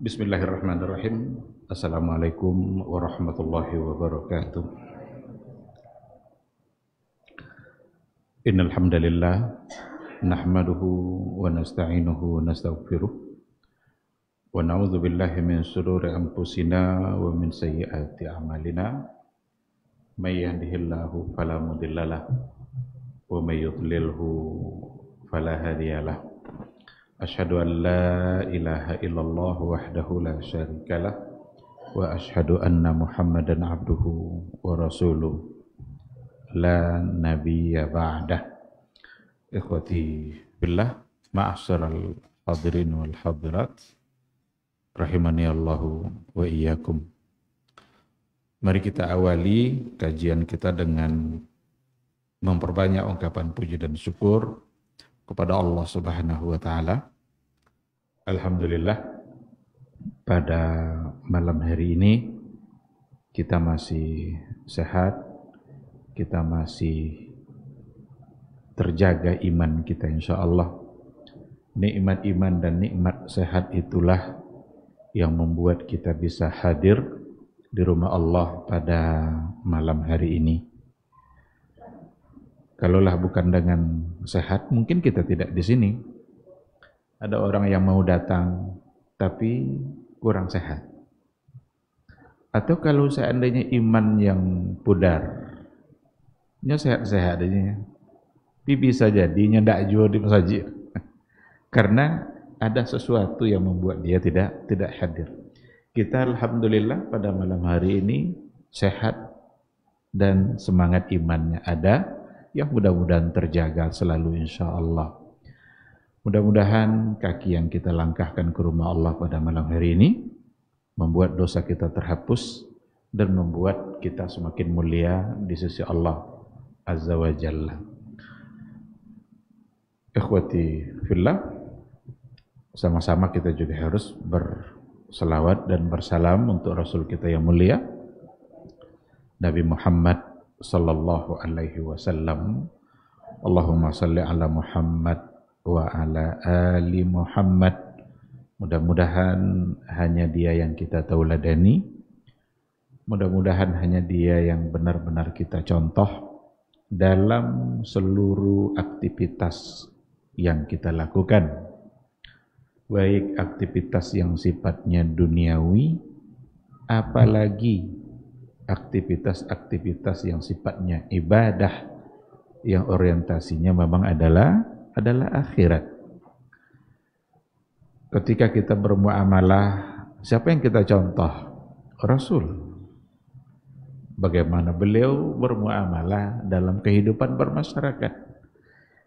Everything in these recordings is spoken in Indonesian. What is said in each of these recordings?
Bismillahirrahmanirrahim. Assalamualaikum warahmatullahi wabarakatuh. Innal hamdalillah nahmaduhu wa nasta'inuhu wa nastaghfiruh wa na'udzu billahi min shururi anfusina wa min sayyiati a'malina may yahdihillahu fala mudhillalah wa may yudlilhu fala hadiyalah أشهد أن لا إله إلا الله وحده لا شريك له وأشهد أن محمدا عبده ورسوله لا نبي بعده إخوتي بالله معشر الحاضرين والحاضرات rahimani Allah wa iyyakum. Mari kita awali kajian kita dengan memperbanyak ungkapan puji dan syukur kepada Allah Subhanahu wa taala. Alhamdulillah pada malam hari ini kita masih sehat, kita masih terjaga iman kita insyaallah. Nikmat iman dan nikmat sehat itulah yang membuat kita bisa hadir di rumah Allah pada malam hari ini. Kalaulah bukan dengan sehat, mungkin kita tidak di sini. Ada orang yang mau datang, tapi kurang sehat. Atau kalau seandainya iman yang pudar, nya sehat-sehat aja. Tapi ya. bisa jadinya tidak jual di masjid. Karena ada sesuatu yang membuat dia tidak tidak hadir. Kita alhamdulillah pada malam hari ini sehat dan semangat imannya ada yang mudah-mudahan terjaga selalu insya Allah. Mudah-mudahan kaki yang kita langkahkan ke rumah Allah pada malam hari ini membuat dosa kita terhapus dan membuat kita semakin mulia di sisi Allah Azza wa Jalla. Ikhwati fillah, sama-sama kita juga harus berselawat dan bersalam untuk Rasul kita yang mulia, Nabi Muhammad sallallahu alaihi wasallam Allahumma salli ala Muhammad wa ala ali Muhammad mudah-mudahan hanya dia yang kita tauladani mudah-mudahan hanya dia yang benar-benar kita contoh dalam seluruh aktivitas yang kita lakukan baik aktivitas yang sifatnya duniawi apalagi aktivitas-aktivitas yang sifatnya ibadah yang orientasinya memang adalah adalah akhirat. Ketika kita bermuamalah, siapa yang kita contoh? Rasul. Bagaimana beliau bermuamalah dalam kehidupan bermasyarakat.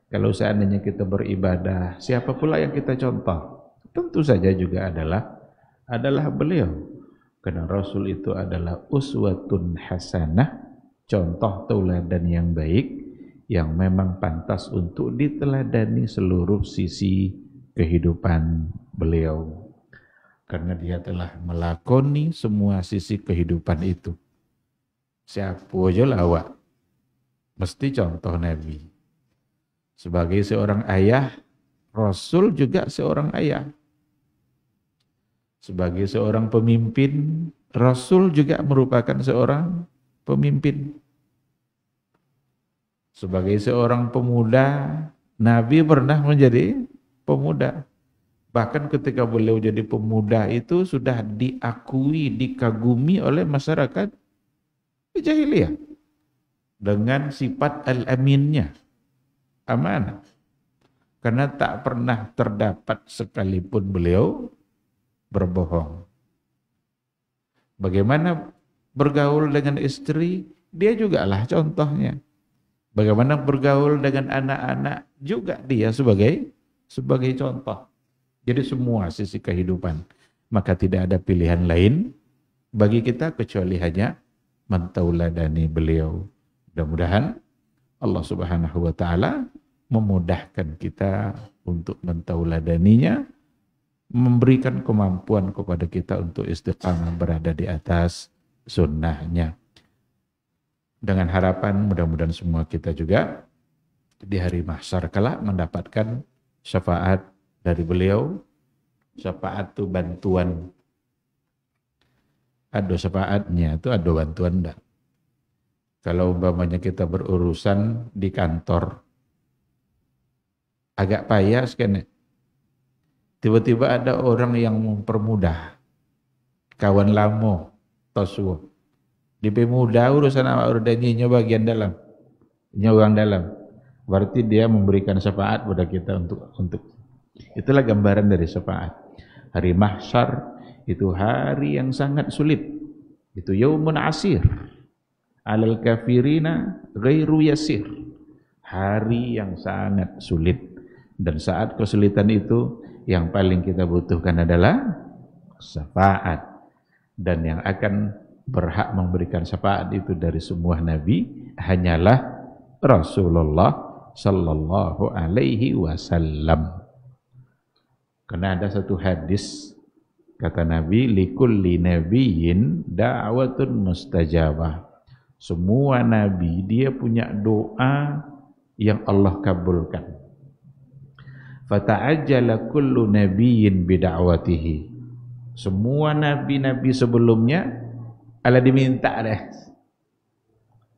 Kalau seandainya kita beribadah, siapa pula yang kita contoh? Tentu saja juga adalah adalah beliau. Karena Rasul itu adalah uswatun hasanah, contoh teladan yang baik, yang memang pantas untuk diteladani seluruh sisi kehidupan beliau. Karena dia telah melakoni semua sisi kehidupan itu. Siapa aja awak, mesti contoh Nabi. Sebagai seorang ayah, Rasul juga seorang ayah sebagai seorang pemimpin, Rasul juga merupakan seorang pemimpin. Sebagai seorang pemuda, Nabi pernah menjadi pemuda. Bahkan ketika beliau jadi pemuda itu sudah diakui, dikagumi oleh masyarakat jahiliyah dengan sifat al-aminnya, amanah. Karena tak pernah terdapat sekalipun beliau berbohong. Bagaimana bergaul dengan istri, dia juga lah contohnya. Bagaimana bergaul dengan anak-anak juga dia sebagai sebagai contoh. Jadi semua sisi kehidupan. Maka tidak ada pilihan lain bagi kita kecuali hanya mentauladani beliau. Mudah-mudahan Allah Subhanahu wa taala memudahkan kita untuk mentauladaninya memberikan kemampuan kepada kita untuk istiqamah berada di atas sunnahnya. Dengan harapan mudah-mudahan semua kita juga di hari mahsyar kelak mendapatkan syafaat dari beliau. Syafaat itu bantuan. Ada syafaatnya itu ada bantuan enggak? Kalau umpamanya kita berurusan di kantor, agak payah sekian Tiba-tiba ada orang yang mempermudah. Kawan lamo, Toswo. Dipermudah urusan awak urdanyinya bagian dalam. Nyoba orang dalam. Berarti dia memberikan syafaat pada kita untuk untuk itulah gambaran dari syafaat. Hari mahsyar itu hari yang sangat sulit. Itu yaumun asir. Alal kafirina ghairu yasir. Hari yang sangat sulit. Dan saat kesulitan itu yang paling kita butuhkan adalah syafaat dan yang akan berhak memberikan syafaat itu dari semua nabi hanyalah Rasulullah sallallahu alaihi wasallam. Karena ada satu hadis kata Nabi likulli nabiyyin da'watun mustajabah. Semua nabi dia punya doa yang Allah kabulkan. Fata'ajjala kullu nabiyyin bida'watihi. Semua nabi-nabi sebelumnya ala diminta deh.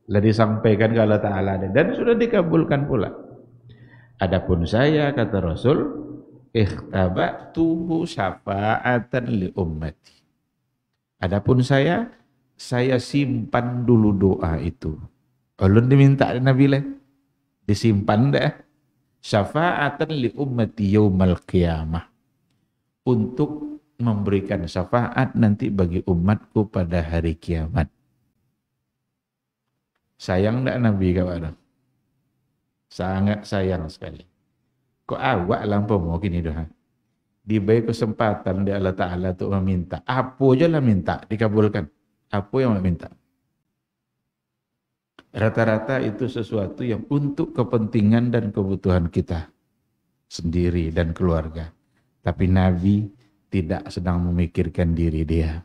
Allah disampaikan ke Allah Ta'ala Dan sudah dikabulkan pula. Adapun saya kata Rasul, ikhtabatuhu syafa'atan li ummati. Adapun saya, saya simpan dulu doa itu. Belum diminta Nabi lah. Disimpan deh syafa'atan li ummati yaumal qiyamah untuk memberikan syafaat nanti bagi umatku pada hari kiamat. Sayang tidak Nabi kawan? Sangat sayang sekali. Kok awak lampau mau gini doa? Diberi kesempatan di Allah Ta'ala untuk meminta. Apa je lah minta, dikabulkan. Apa yang meminta? minta? Rata-rata itu sesuatu yang untuk kepentingan dan kebutuhan kita sendiri dan keluarga. Tapi Nabi tidak sedang memikirkan diri dia.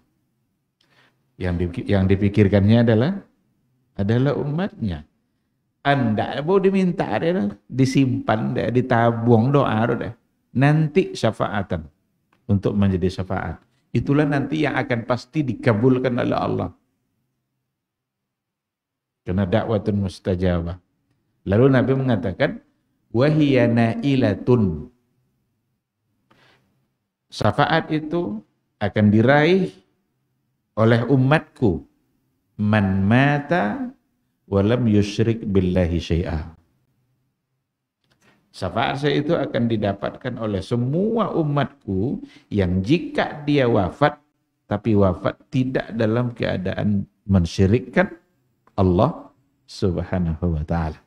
Yang, yang dipikirkannya adalah adalah umatnya. Anda mau diminta ada disimpan deh, ditabung doa deh. Nanti syafaatan untuk menjadi syafaat. Itulah nanti yang akan pasti dikabulkan oleh Allah. Karena dakwatun mustajabah. Lalu Nabi mengatakan, wahiyana ilatun. safaat itu akan diraih oleh umatku. Man mata walam yusyrik billahi syai'ah. Safaat saya itu akan didapatkan oleh semua umatku yang jika dia wafat, tapi wafat tidak dalam keadaan mensyirikkan Allah subhanahu wa ta'ala.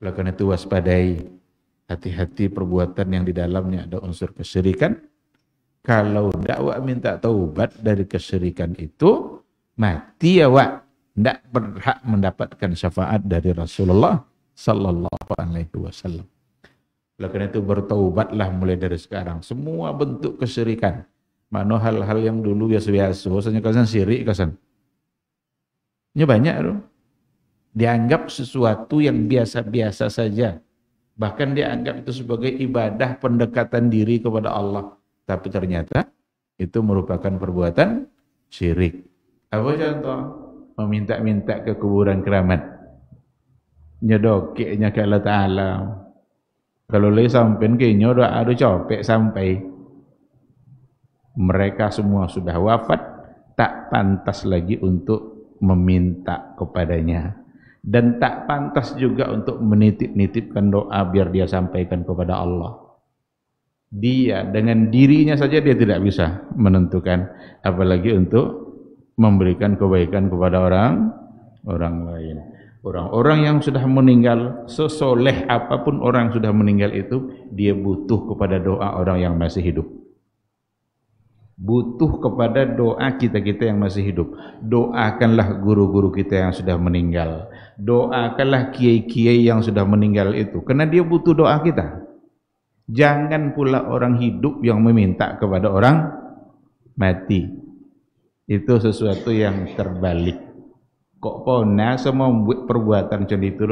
Oleh karena itu waspadai hati-hati perbuatan yang di dalamnya ada unsur kesyirikan. Kalau dakwah minta taubat dari kesyirikan itu, mati ya wak. Tidak berhak mendapatkan syafaat dari Rasulullah Sallallahu Alaihi Wasallam. Oleh karena itu bertaubatlah mulai dari sekarang. Semua bentuk kesyirikan. Mana hal-hal yang dulu biasa-biasa. Biasanya kasan sirik kasan. Ini banyak loh dianggap sesuatu yang biasa-biasa saja. Bahkan dianggap itu sebagai ibadah pendekatan diri kepada Allah. Tapi ternyata itu merupakan perbuatan syirik. Apa contoh? Meminta-minta ke kuburan keramat. Nyedokiknya ke Allah Ta'ala. Kalau lagi sampai ke ada ada copek sampai. Mereka semua sudah wafat, tak pantas lagi untuk meminta kepadanya dan tak pantas juga untuk menitip-nitipkan doa biar dia sampaikan kepada Allah. Dia dengan dirinya saja dia tidak bisa menentukan apalagi untuk memberikan kebaikan kepada orang orang lain. Orang-orang yang sudah meninggal, sesoleh apapun orang yang sudah meninggal itu, dia butuh kepada doa orang yang masih hidup butuh kepada doa kita-kita yang masih hidup. Doakanlah guru-guru kita yang sudah meninggal. Doakanlah kiai-kiai yang sudah meninggal itu karena dia butuh doa kita. Jangan pula orang hidup yang meminta kepada orang mati. Itu sesuatu yang terbalik. Kok pona semua perbuatan macam itu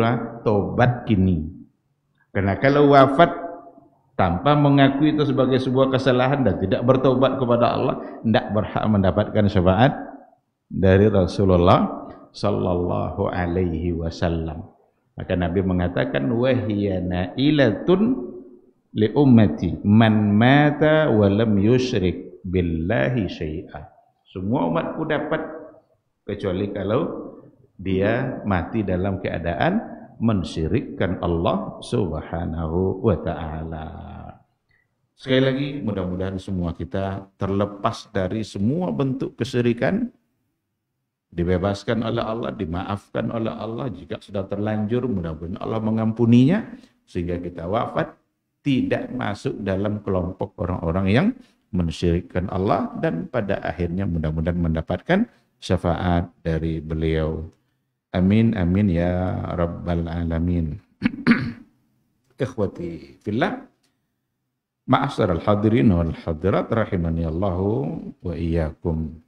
tobat kini. Karena kalau wafat tanpa mengakui itu sebagai sebuah kesalahan dan tidak bertobat kepada Allah tidak berhak mendapatkan syafaat dari Rasulullah sallallahu alaihi wasallam maka Nabi mengatakan wahyana ilatun li ummati man mata wa lam yusyrik billahi syai'a semua umatku dapat kecuali kalau dia mati dalam keadaan mensyirikkan Allah Subhanahu wa taala. Sekali lagi mudah-mudahan semua kita terlepas dari semua bentuk kesyirikan dibebaskan oleh Allah, dimaafkan oleh Allah jika sudah terlanjur mudah-mudahan Allah mengampuninya sehingga kita wafat tidak masuk dalam kelompok orang-orang yang mensyirikkan Allah dan pada akhirnya mudah-mudahan mendapatkan syafaat dari beliau. Amin amin ya rabbal alamin. Ikhwati fillah. Ma'asar al-hadirin wal hadirat rahimani Allahu wa iyyakum.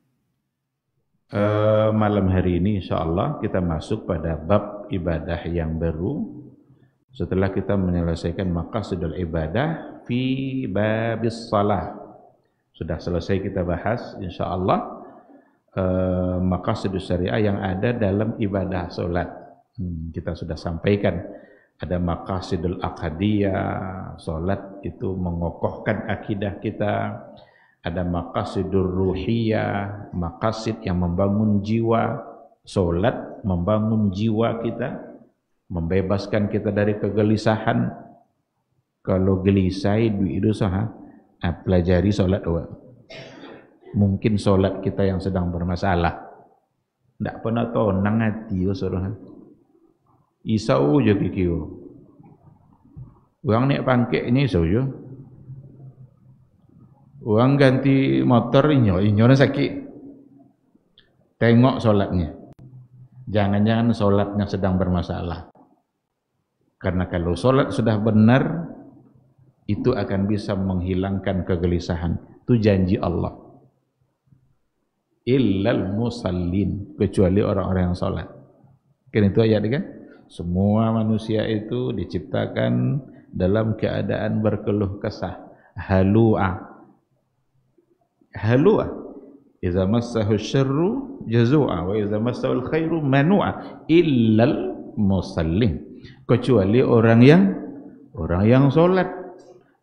E, malam hari ini insya Allah kita masuk pada bab ibadah yang baru setelah kita menyelesaikan sudah ibadah fi babis salah sudah selesai kita bahas insya Allah eh, maqasid syariah yang ada dalam ibadah salat. Hmm, kita sudah sampaikan ada maqasidul akadiyah, salat itu mengokohkan akidah kita. Ada maqasidur ruhiyah, maqasid yang membangun jiwa. Salat membangun jiwa kita, membebaskan kita dari kegelisahan. Kalau gelisah itu itu sah, ah, pelajari salat doa. Mungkin solat kita yang sedang bermasalah. Tak pernah tahu nang hati yo soran. Isau je kikio. Uang nek pangkek ni isau je. Uang ganti motor inyo, inyo sakit. Tengok solatnya. Jangan-jangan solatnya sedang bermasalah. Karena kalau solat sudah benar, itu akan bisa menghilangkan kegelisahan. Itu janji Allah illal musallin kecuali orang-orang yang sholat kan itu ayat kan semua manusia itu diciptakan dalam keadaan berkeluh kesah halua halua Iza massahu syarru jazua wa iza massahu khairu manua illal musallin kecuali orang yang orang yang sholat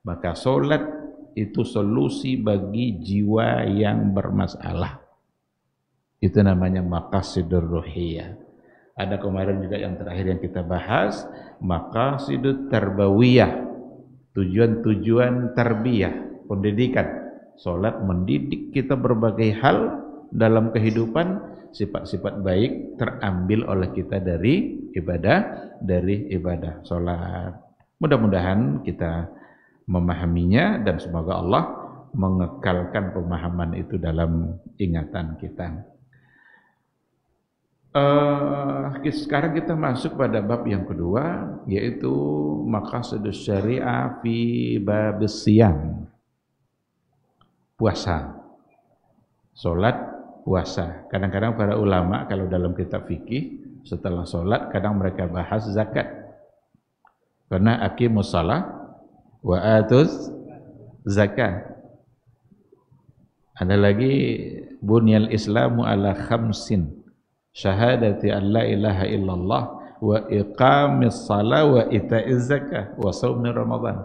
maka sholat itu solusi bagi jiwa yang bermasalah itu namanya makasidur ruhiyah. Ada kemarin juga yang terakhir yang kita bahas, makasidur terbawiyah. Tujuan-tujuan terbiah, pendidikan. Salat mendidik kita berbagai hal dalam kehidupan sifat-sifat baik terambil oleh kita dari ibadah dari ibadah solat. Mudah-mudahan kita memahaminya dan semoga Allah mengekalkan pemahaman itu dalam ingatan kita. Uh, sekarang kita masuk pada bab yang kedua yaitu maqasid syariah fi bab siam Puasa. solat puasa. Kadang-kadang para ulama kalau dalam kitab fikih setelah solat kadang mereka bahas zakat. Karena aqimus shalah wa atuz zakat. Ada lagi bunyal islamu ala khamsin syahadati an la ilaha illallah wa iqamis salah wa ita'iz zakah wa ramadan.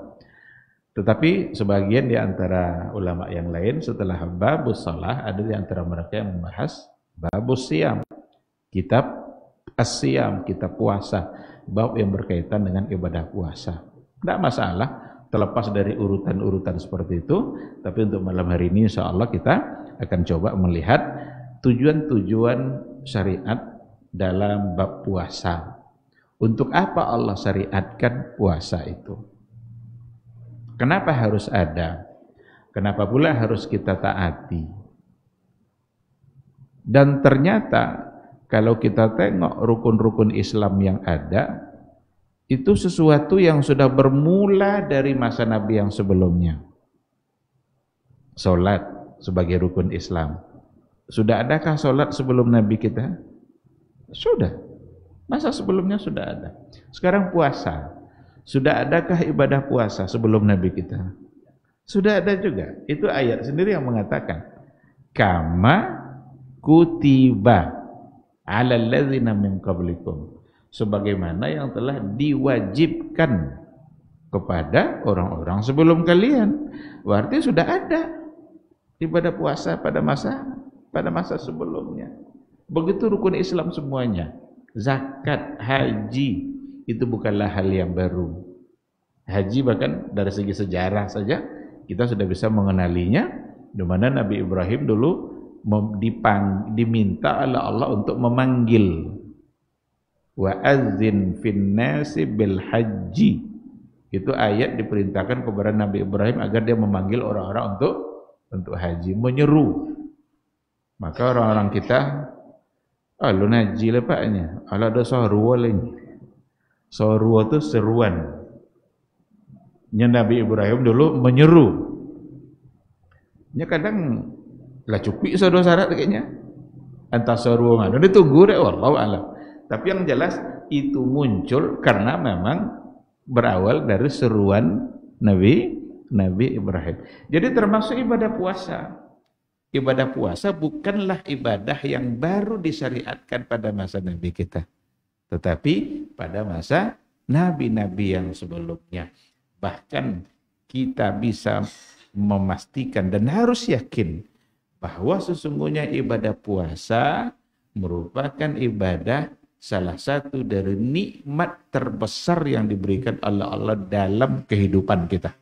Tetapi sebagian di antara ulama yang lain setelah babus salah ada di antara mereka yang membahas babus siam. Kitab as-siam, kitab puasa, bab yang berkaitan dengan ibadah puasa. Tidak masalah terlepas dari urutan-urutan seperti itu, tapi untuk malam hari ini insya Allah kita akan coba melihat tujuan-tujuan syariat dalam bab puasa. Untuk apa Allah syariatkan puasa itu? Kenapa harus ada? Kenapa pula harus kita taati? Dan ternyata kalau kita tengok rukun-rukun Islam yang ada, itu sesuatu yang sudah bermula dari masa Nabi yang sebelumnya. Salat sebagai rukun Islam. Sudah adakah sholat sebelum Nabi kita? Sudah. Masa sebelumnya sudah ada. Sekarang puasa. Sudah adakah ibadah puasa sebelum Nabi kita? Sudah ada juga. Itu ayat sendiri yang mengatakan. Kama kutiba ala ladzina min qablikum. Sebagaimana yang telah diwajibkan kepada orang-orang sebelum kalian. Berarti sudah ada ibadah puasa pada masa pada masa sebelumnya. Begitu rukun Islam semuanya. Zakat, haji, itu bukanlah hal yang baru. Haji bahkan dari segi sejarah saja kita sudah bisa mengenalinya di mana Nabi Ibrahim dulu dipang, diminta oleh Allah untuk memanggil wa azin fin nasi bil haji itu ayat diperintahkan kepada Nabi Ibrahim agar dia memanggil orang-orang untuk untuk haji menyeru maka orang-orang kita aluna ah, lepaknya ala dosa ruwa lain. So itu seruan. Nya Nabi Ibrahim dulu menyeru. Nya kadang lah cukup saudara syarat kayaknya. Entah seruwa nanti tunggu deh wallahu alam. Tapi yang jelas itu muncul karena memang berawal dari seruan Nabi Nabi Ibrahim. Jadi termasuk ibadah puasa ibadah puasa bukanlah ibadah yang baru disyariatkan pada masa Nabi kita. Tetapi pada masa Nabi-Nabi yang sebelumnya. Bahkan kita bisa memastikan dan harus yakin bahwa sesungguhnya ibadah puasa merupakan ibadah salah satu dari nikmat terbesar yang diberikan Allah Allah dalam kehidupan kita.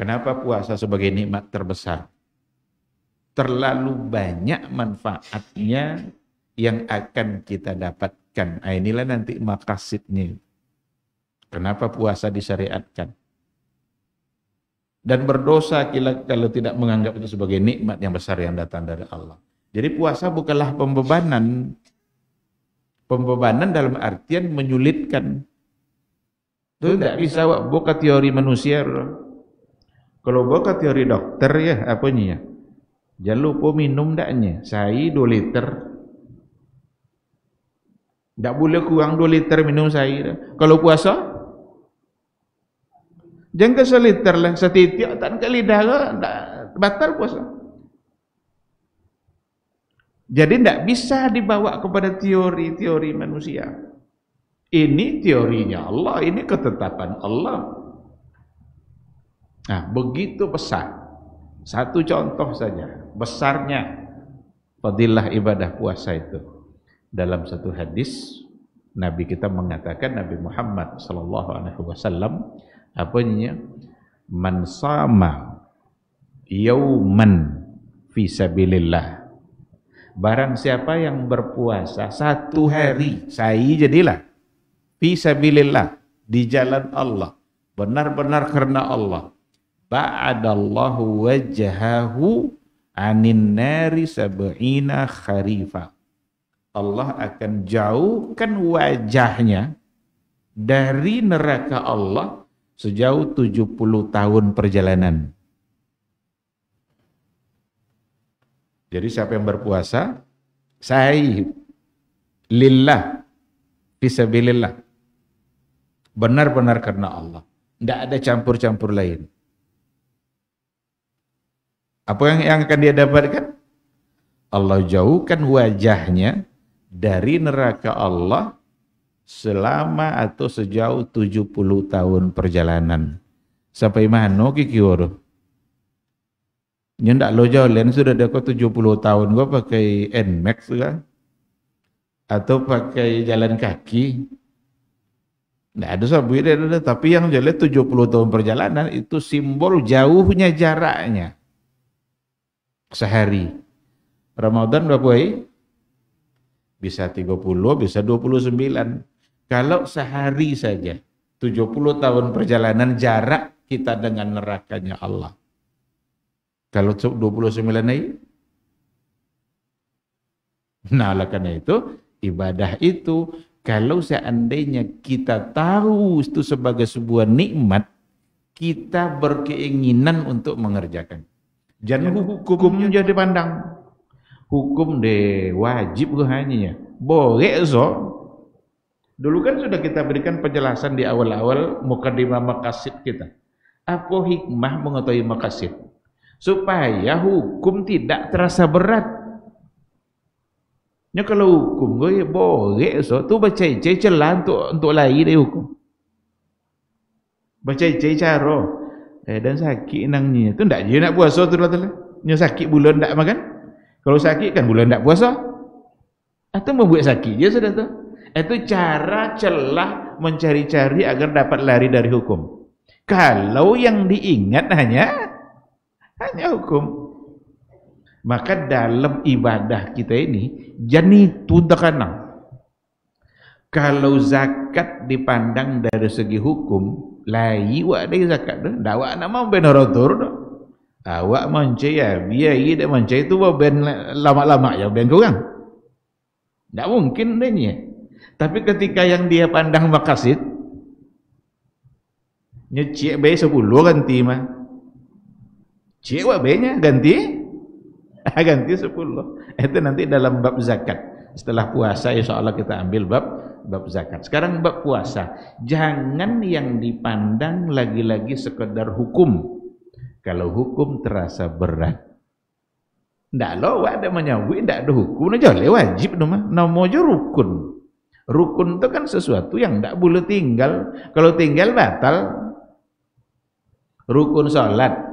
Kenapa puasa sebagai nikmat terbesar? Terlalu banyak manfaatnya yang akan kita dapatkan. Nah, inilah nanti makasidnya. Kenapa puasa disyariatkan? Dan berdosa kalau tidak menganggap itu sebagai nikmat yang besar yang datang dari Allah. Jadi puasa bukanlah pembebanan. Pembebanan dalam artian menyulitkan. Itu tidak bisa, buka teori manusia. Kalau bawa ke teori dokter ya, apa ni ya? Jangan lupa minum daknya. Saya dua liter. Tak boleh kurang dua liter minum saya. Kalau puasa, jangan ke 1 liter lah. setiap tak ke lidah ke, tak batal puasa. Jadi tidak bisa dibawa kepada teori-teori manusia. Ini teorinya Allah, ini ketetapan Allah. Nah, begitu besar. Satu contoh saja, besarnya fadilah ibadah puasa itu. Dalam satu hadis Nabi kita mengatakan Nabi Muhammad sallallahu alaihi wasallam apanya man sama yauman fi sabilillah barang siapa yang berpuasa satu hari saya jadilah fi sabilillah di jalan Allah benar-benar karena Allah ba'adallahu wajahahu anin nari sab'ina kharifa. Allah akan jauhkan wajahnya dari neraka Allah sejauh 70 tahun perjalanan. Jadi siapa yang berpuasa, saya lillah, fisabilillah. Benar-benar karena Allah. Tidak ada campur-campur lain. Apa yang, yang akan dia dapatkan? Allah jauhkan wajahnya dari neraka Allah selama atau sejauh 70 tahun perjalanan. Sampai mana kiki kiworo? Nya ndak lo jalan sudah ada 70 tahun gua pakai Nmax kan? Atau pakai jalan kaki. Nah, ada sabu ada, tapi yang jalan 70 tahun perjalanan itu simbol jauhnya jaraknya sehari. Ramadan berapa hari? Bisa 30, bisa 29. Kalau sehari saja, 70 tahun perjalanan jarak kita dengan nerakanya Allah. Kalau 29 hari? Nah, oleh karena itu, ibadah itu kalau seandainya kita tahu itu sebagai sebuah nikmat, kita berkeinginan untuk mengerjakan. Jangan hukum je dia pandang. Hukum dewajib wajib ke hanya. Boleh so. Dulu kan sudah kita berikan penjelasan di awal-awal mukadimah makasid kita. Apa hikmah mengetahui makasid? Supaya hukum tidak terasa berat. Nya kalau hukum gue ya boleh so tu baca celah untuk untuk lain dia hukum. Baca celah Eh, dan sakit nang Itu Tu ndak je nak puasa tu lah tu sakit bulan tak makan. Kalau sakit kan bulan tak puasa. Atau ah, membuat sakit dia sudah tu. Itu eh, cara celah mencari-cari agar dapat lari dari hukum. Kalau yang diingat hanya hanya hukum. Maka dalam ibadah kita ini jani tudakanang. Kalau zakat dipandang dari segi hukum, lai wak dia zakat tu dah wak nak mau ben rotor tu awak ah, mancai ah, ya biar dia dak mancai tu wak ben lama-lama ya ben kurang tak mungkin dia ni tapi ketika yang dia pandang makasid nya cik bayi sepuluh ganti mah cewa wak bayinya ganti ganti sepuluh itu nanti dalam bab zakat setelah puasa ya insya Allah kita ambil bab bab zakat. Sekarang bab puasa. Jangan yang dipandang lagi-lagi sekedar hukum. Kalau hukum terasa berat. Ndak lo ada menyawi, ndak ada hukum, aja le wajib nama. Nama aja rukun. Rukun itu kan sesuatu yang ndak boleh tinggal. Kalau tinggal batal. Rukun salat.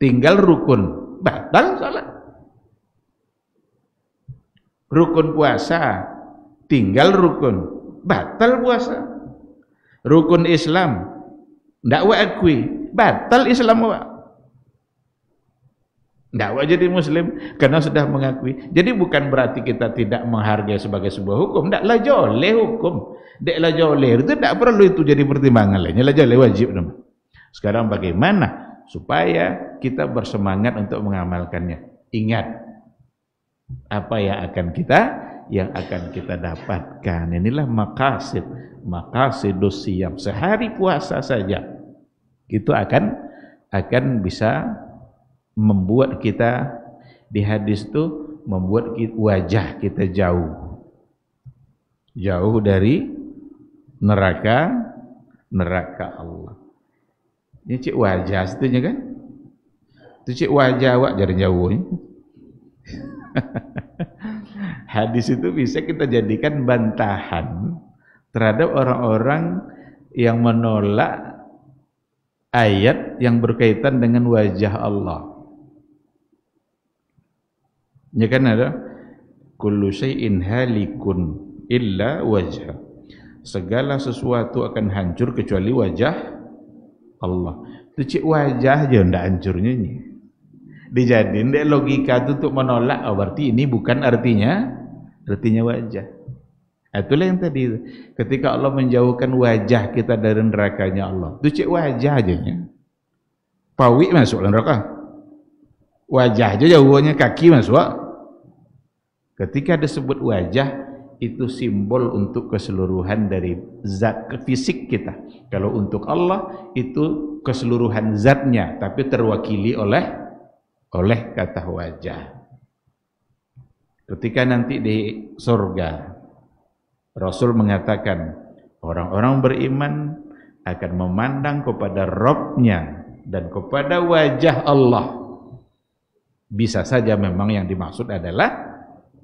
Tinggal rukun, batal salat rukun puasa tinggal rukun batal puasa rukun Islam ndak wa akui batal Islam wa ndak wa jadi muslim karena sudah mengakui jadi bukan berarti kita tidak menghargai sebagai sebuah hukum ndak jauh joleh hukum ndak lah joleh itu ndak perlu itu jadi pertimbangan lainnya lah joleh wajib sekarang bagaimana supaya kita bersemangat untuk mengamalkannya ingat apa yang akan kita yang akan kita dapatkan. Inilah makasid, makasid siam Sehari puasa saja itu akan akan bisa membuat kita di hadis itu membuat wajah kita jauh jauh dari neraka neraka Allah ini cik wajah setunya kan itu cik wajah awak jari jauh ini Hadis itu bisa kita jadikan bantahan terhadap orang-orang yang menolak ayat yang berkaitan dengan wajah Allah. Ya kan ada kullu syai'in halikun illa wajah. Segala sesuatu akan hancur kecuali wajah Allah. Itu wajah aja ndak hancurnya nih dijadiin deh logika itu untuk menolak oh, berarti ini bukan artinya artinya wajah nah, itulah yang tadi ketika Allah menjauhkan wajah kita dari nerakanya Allah itu cek wajah aja ya. pawi masuk neraka wajah aja jauhnya kaki masuk ketika disebut wajah itu simbol untuk keseluruhan dari zat ke fisik kita. Kalau untuk Allah itu keseluruhan zatnya tapi terwakili oleh oleh kata wajah. Ketika nanti di surga, Rasul mengatakan, orang-orang beriman akan memandang kepada Robnya dan kepada wajah Allah. Bisa saja memang yang dimaksud adalah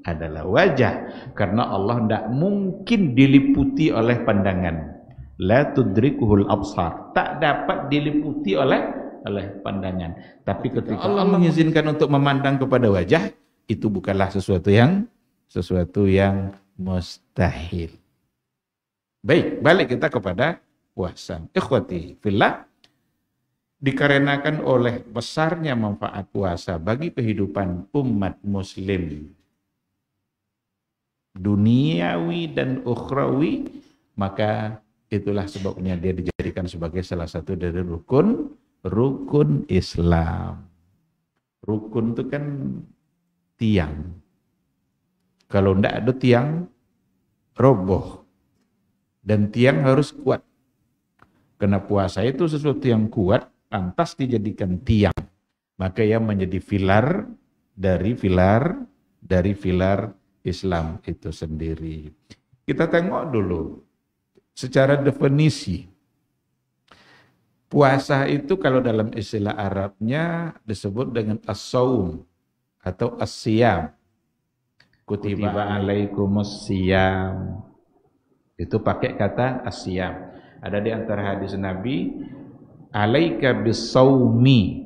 adalah wajah karena Allah tidak mungkin diliputi oleh pandangan la tudrikuhul absar tak dapat diliputi oleh oleh pandangan. Tapi ketika Allah mengizinkan untuk memandang kepada wajah, itu bukanlah sesuatu yang sesuatu yang mustahil. Baik, balik kita kepada puasa. Ikhwati fillah dikarenakan oleh besarnya manfaat puasa bagi kehidupan umat muslim duniawi dan ukhrawi maka itulah sebabnya dia dijadikan sebagai salah satu dari rukun rukun Islam. Rukun itu kan tiang. Kalau tidak ada tiang, roboh. Dan tiang harus kuat. Karena puasa itu sesuatu yang kuat, lantas dijadikan tiang. Maka yang menjadi filar dari filar, dari filar Islam itu sendiri. Kita tengok dulu secara definisi Puasa itu kalau dalam istilah Arabnya disebut dengan as-saum atau as-siyam. Kutiba, Kutiba alaikumus siyam. Itu pakai kata as-siyam. Ada di antara hadis Nabi, alaika bisawmi.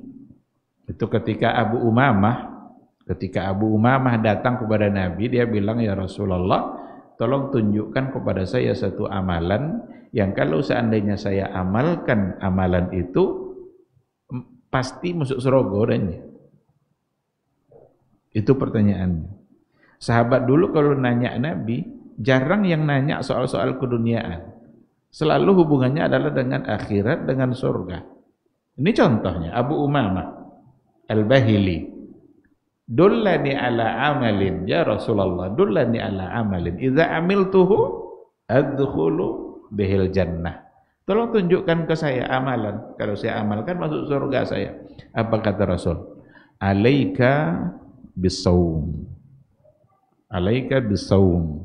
Itu ketika Abu Umamah, ketika Abu Umamah datang kepada Nabi, dia bilang, Ya Rasulullah, tolong tunjukkan kepada saya satu amalan yang kalau seandainya saya amalkan amalan itu pasti masuk surga dannya. Itu pertanyaannya. Sahabat dulu kalau nanya Nabi, jarang yang nanya soal-soal keduniaan. Selalu hubungannya adalah dengan akhirat, dengan surga. Ini contohnya, Abu Umamah Al-Bahili. Dullani ala amalin, ya Rasulullah, dullani ala amalin. Iza amiltuhu, adkhulu bihil jannah. Tolong tunjukkan ke saya amalan. Kalau saya amalkan masuk surga saya. Apa kata Rasul? Alaika bisawm. Alaika bisawm.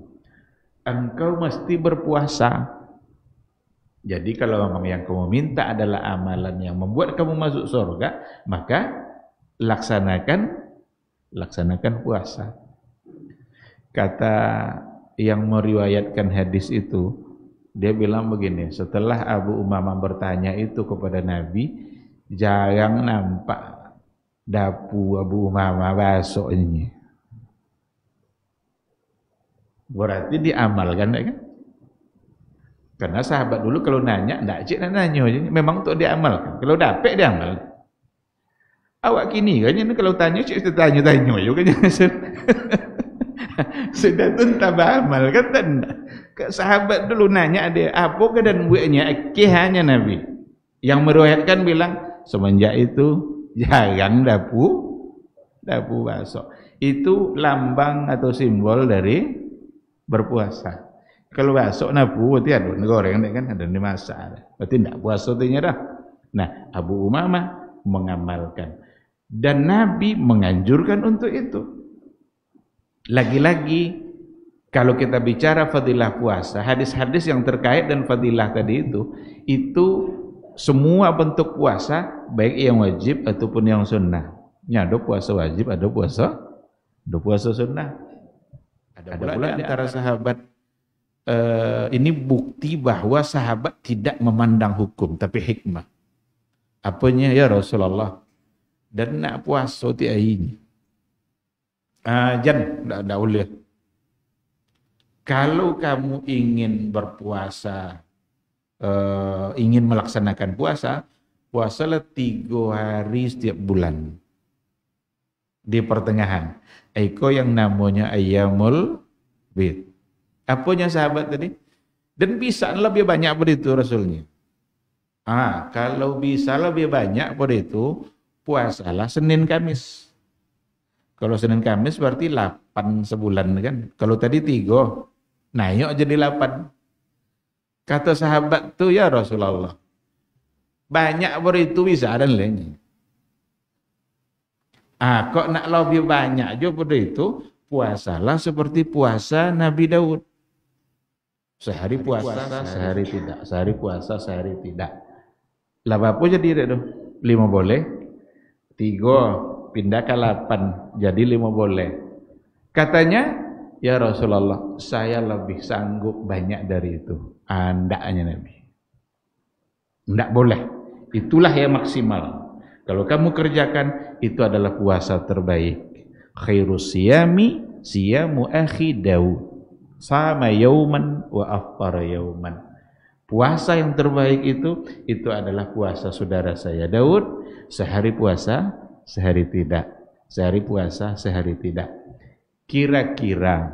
Engkau mesti berpuasa. Jadi kalau yang kamu minta adalah amalan yang membuat kamu masuk surga, maka laksanakan laksanakan puasa. Kata yang meriwayatkan hadis itu, dia bilang begini, setelah Abu Umama bertanya itu kepada Nabi, jarang nampak dapu Abu Umamah basoknya. Berarti diamalkan ya kan? Karena sahabat dulu kalau nanya, ndak cik nak nanya Memang untuk diamalkan. Kalau dapat diamal. Awak kini kan kalau tanya cik tanya-tanya juga kan Sudah tu entah beramal kan tak sahabat dulu nanya ada apa dan buatnya kehanya Nabi yang meruahkan bilang semenjak itu jarang dapu dapu bakso itu lambang atau simbol dari berpuasa kalau bakso nabu berarti ada goreng kan ada dimasak masa berarti tidak puasa artinya dah nah Abu Umamah mengamalkan dan Nabi menganjurkan untuk itu lagi-lagi kalau kita bicara fadilah puasa, hadis-hadis yang terkait dan fadilah tadi itu, itu semua bentuk puasa, baik yang wajib ataupun yang sunnah. Ya, ada puasa wajib, ada puasa, ada puasa sunnah. Ada, ada pula di antara sahabat uh, ini bukti bahwa sahabat tidak memandang hukum tapi hikmah. Apanya ya Rasulullah dan nak puasa tiap ini. Ah, uh, jan, tidak boleh kalau kamu ingin berpuasa, uh, ingin melaksanakan puasa, puasalah tiga hari setiap bulan di pertengahan. Eko yang namanya ayamul bid. Apanya sahabat tadi? Dan bisa lebih banyak pada itu Rasulnya. Ah, kalau bisa lebih banyak pada itu, puasalah Senin Kamis. Kalau Senin Kamis berarti 8 sebulan kan. Kalau tadi 3, Nah, yuk jadi lapan. Kata sahabat tu ya Rasulullah. Banyak beritu bisa dan lainnya. Ah, kok nak lebih banyak juga beritu, puasalah seperti puasa Nabi Daud. Sehari puasa, puasa sehari tidak. Sehari puasa, sehari tidak. Lah apa jadi itu? Lima boleh. Tiga, pindah ke lapan. Jadi lima boleh. Katanya Ya Rasulullah, saya lebih sanggup banyak dari itu. Anda ah, hanya Nabi. Tidak boleh. Itulah yang maksimal. Kalau kamu kerjakan, itu adalah puasa terbaik. Khairu siyami siyamu akhi Daud. Sama yauman wa afpara yauman. Puasa yang terbaik itu, itu adalah puasa saudara saya Daud. Sehari puasa, sehari tidak. Sehari puasa, sehari tidak kira-kira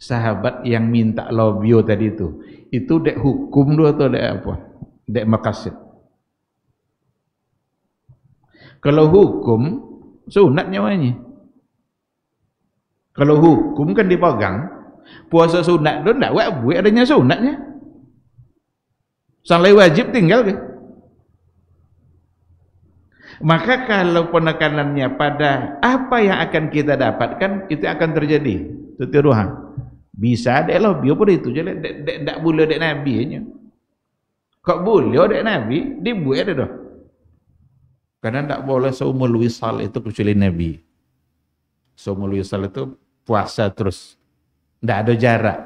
sahabat yang minta lobio tadi itu itu dek hukum dulu atau dek apa dek makasih kalau hukum sunat nyawanya kalau hukum kan dipegang puasa sunat tu tak buat buat adanya sunatnya sampai wajib tinggal ke maka kalau penekanannya pada apa yang akan kita dapatkan, itu akan terjadi. Itu tiruhan. Bisa dek lah, biar itu je lah. Tak boleh dek Nabi hanya. Kok boleh dek Nabi, dia buat ada dah. Karena tak boleh seumur wisal itu kecuali Nabi. Seumur wisal itu puasa terus. Tak ada jarak.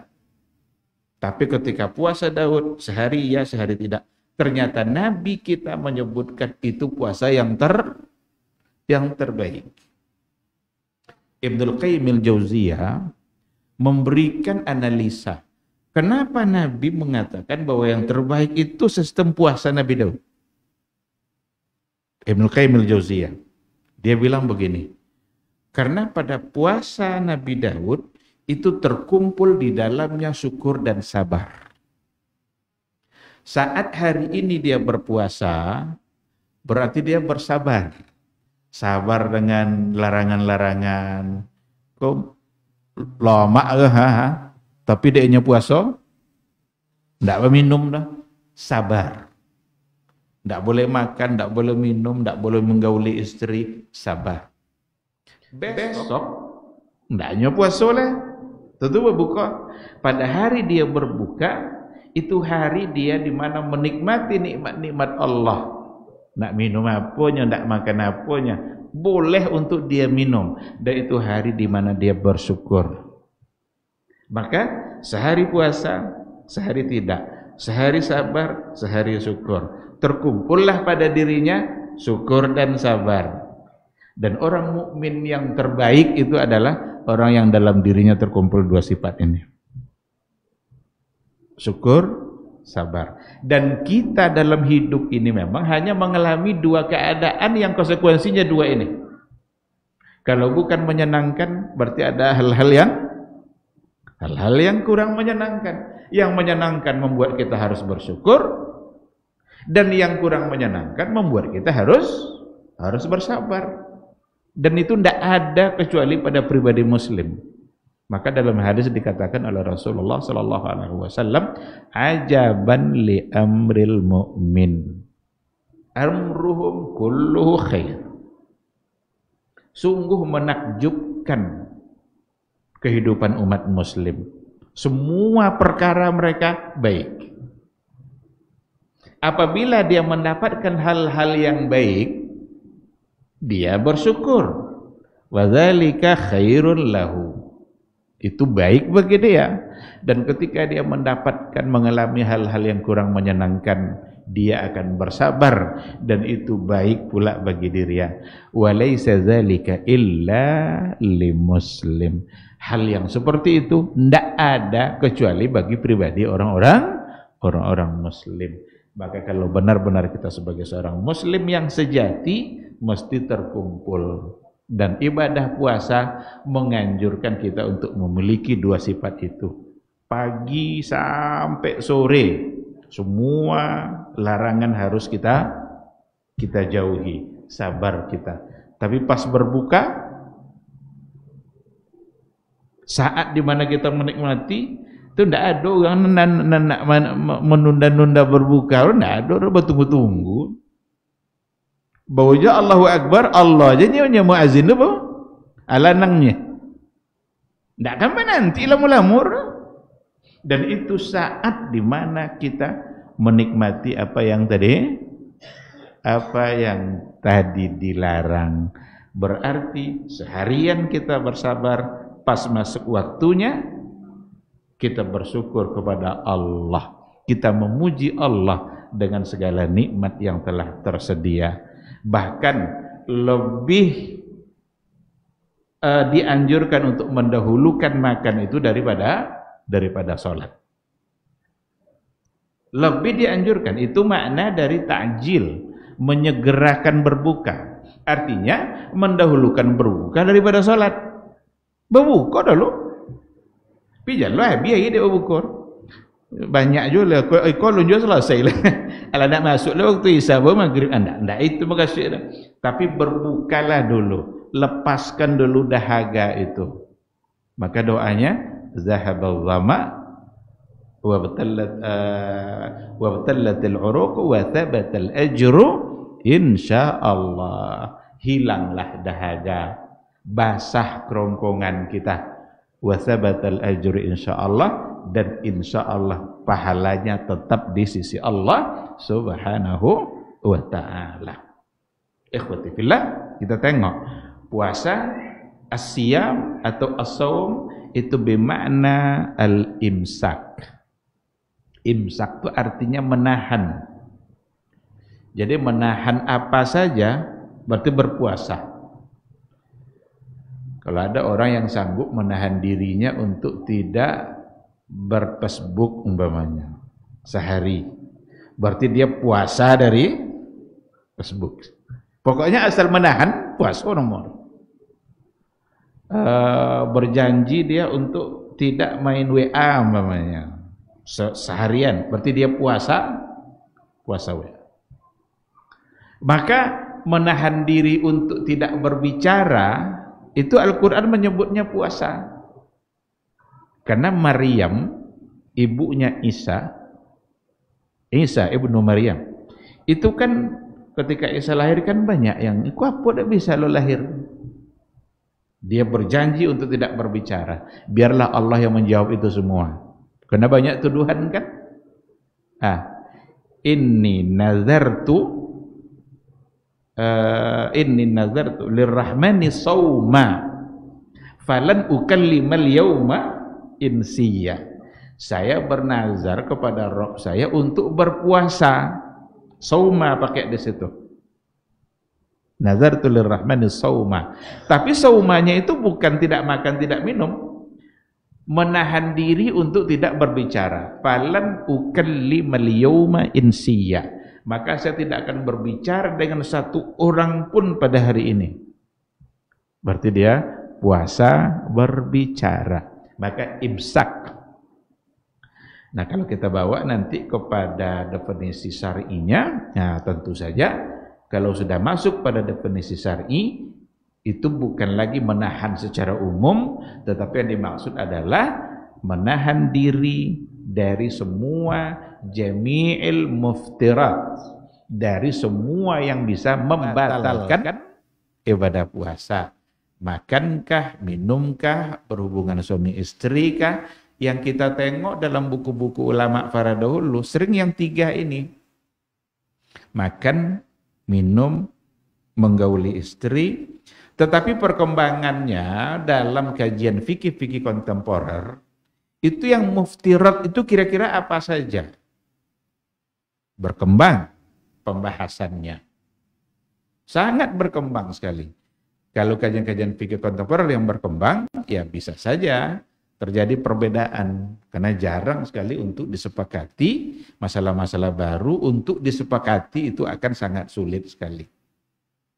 Tapi ketika puasa Daud, sehari ya sehari tidak. Ternyata Nabi kita menyebutkan itu puasa yang ter yang terbaik. Ibnul Qayyim al memberikan analisa. Kenapa Nabi mengatakan bahwa yang terbaik itu sistem puasa Nabi Daud? Ibnul Qayyim al Dia bilang begini, karena pada puasa Nabi Daud itu terkumpul di dalamnya syukur dan sabar. Saat hari ini dia berpuasa, berarti dia bersabar. Sabar dengan larangan-larangan. Kok lama ha, ha. Tapi dia puasa, tidak minum dah. Sabar. Tidak boleh makan, tidak boleh minum, tidak boleh menggauli istri, sabar. Besok, tidak puasa lah. Tentu berbuka. Pada hari dia berbuka, itu hari dia di mana menikmati nikmat-nikmat Allah. Nak minum apanya, nak makan apanya, boleh untuk dia minum dan itu hari di mana dia bersyukur. Maka sehari puasa, sehari tidak, sehari sabar, sehari syukur. Terkumpullah pada dirinya syukur dan sabar. Dan orang mukmin yang terbaik itu adalah orang yang dalam dirinya terkumpul dua sifat ini syukur, sabar. Dan kita dalam hidup ini memang hanya mengalami dua keadaan yang konsekuensinya dua ini. Kalau bukan menyenangkan, berarti ada hal-hal yang hal-hal yang kurang menyenangkan. Yang menyenangkan membuat kita harus bersyukur dan yang kurang menyenangkan membuat kita harus harus bersabar. Dan itu tidak ada kecuali pada pribadi muslim. Maka dalam hadis dikatakan oleh Rasulullah Sallallahu Alaihi Wasallam, ajaban li amril mu'min. Amruhum kulluhu khair. Sungguh menakjubkan kehidupan umat muslim. Semua perkara mereka baik. Apabila dia mendapatkan hal-hal yang baik, dia bersyukur. Wadzalika khairul lahu itu baik bagi dia. Ya. Dan ketika dia mendapatkan mengalami hal-hal yang kurang menyenangkan, dia akan bersabar dan itu baik pula bagi dirinya. Walaysa zalika illa limuslim. Hal yang seperti itu tidak ada kecuali bagi pribadi orang-orang orang-orang muslim. Maka kalau benar-benar kita sebagai seorang muslim yang sejati mesti terkumpul dan ibadah puasa menganjurkan kita untuk memiliki dua sifat itu. Pagi sampai sore semua larangan harus kita kita jauhi, sabar kita. Tapi pas berbuka saat dimana kita menikmati itu tidak ada orang menunda-nunda berbuka, tidak ada orang bertunggu-tunggu baunya Allahu Akbar Allah jadinya nya muazin apa alanangnya ndak akan nanti lamur-lamur dan itu saat dimana kita menikmati apa yang tadi apa yang tadi dilarang berarti seharian kita bersabar pas masuk waktunya kita bersyukur kepada Allah kita memuji Allah dengan segala nikmat yang telah tersedia bahkan lebih uh, dianjurkan untuk mendahulukan makan itu daripada daripada sholat lebih dianjurkan itu makna dari takjil menyegerakan berbuka artinya mendahulukan berbuka daripada sholat berbuka dulu pijatlah lah biaya dia berbuka banyak juga lah kau ikut eh, lunjuk selesai lah kalau nak masuk lah waktu isya maghrib anda ah, anda itu makasih tapi berbukalah dulu lepaskan dulu dahaga itu maka doanya zahabal zama wa batalat eh, wa batalat al uruq wa thabat al ajru insyaallah hilanglah dahaga basah kerongkongan kita wa thabat al ajru insyaallah dan insya Allah pahalanya tetap di sisi Allah subhanahu wa ta'ala. Ikhwati fillah, kita tengok puasa asyam atau asaum itu bermakna al-imsak. Imsak itu artinya menahan. Jadi menahan apa saja berarti berpuasa. Kalau ada orang yang sanggup menahan dirinya untuk tidak berpesbuk umpamanya sehari. Berarti dia puasa dari Facebook. Pokoknya asal menahan puasa nomor, eh, berjanji dia untuk tidak main WA umpamanya Se seharian. Berarti dia puasa puasa WA. Maka menahan diri untuk tidak berbicara itu Al-Qur'an menyebutnya puasa. Karena Maryam, ibunya Isa, Isa ibnu Maryam, itu kan ketika Isa lahir kan banyak yang, ku apa tidak bisa lo lahir? Dia berjanji untuk tidak berbicara. Biarlah Allah yang menjawab itu semua. Karena banyak tuduhan kan? Ah, ini inni tu, uh, eh, inni nazartu lirrahmani sauma falan ukalimal yauma insiyah. Saya bernazar kepada Roh saya untuk berpuasa. Sauma pakai di situ. Nazar tulir rahmani sauma. Tapi saumanya itu bukan tidak makan, tidak minum. Menahan diri untuk tidak berbicara. Falam ukalli maliyoma insiya. Maka saya tidak akan berbicara dengan satu orang pun pada hari ini. Berarti dia puasa berbicara maka imsak. Nah, kalau kita bawa nanti kepada definisi syari'inya nah tentu saja kalau sudah masuk pada definisi syar'i itu bukan lagi menahan secara umum, tetapi yang dimaksud adalah menahan diri dari semua jami'il muftirat, dari semua yang bisa membatalkan ibadah puasa. Makankah, minumkah, berhubungan suami istri kah? Yang kita tengok dalam buku-buku ulama para dahulu, sering yang tiga ini. Makan, minum, menggauli istri. Tetapi perkembangannya dalam kajian fikih-fikih kontemporer, itu yang muftirat itu kira-kira apa saja? Berkembang pembahasannya. Sangat berkembang sekali. Kalau kajian-kajian fikih kontemporer yang berkembang, ya bisa saja terjadi perbedaan karena jarang sekali untuk disepakati masalah-masalah baru untuk disepakati itu akan sangat sulit sekali.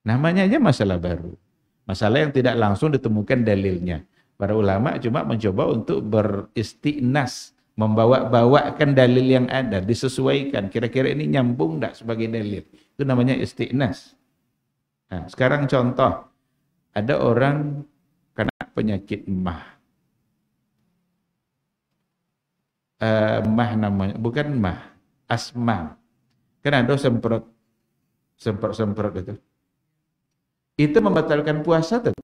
Namanya aja masalah baru. Masalah yang tidak langsung ditemukan dalilnya. Para ulama cuma mencoba untuk beristinas, membawa-bawakan dalil yang ada, disesuaikan. Kira-kira ini nyambung tidak sebagai dalil. Itu namanya istinas. Nah, sekarang contoh, ada orang kena penyakit mah. Uh, mah namanya, bukan mah, asma. Kan ada semprot, semprot-semprot itu. Itu membatalkan puasa tetap.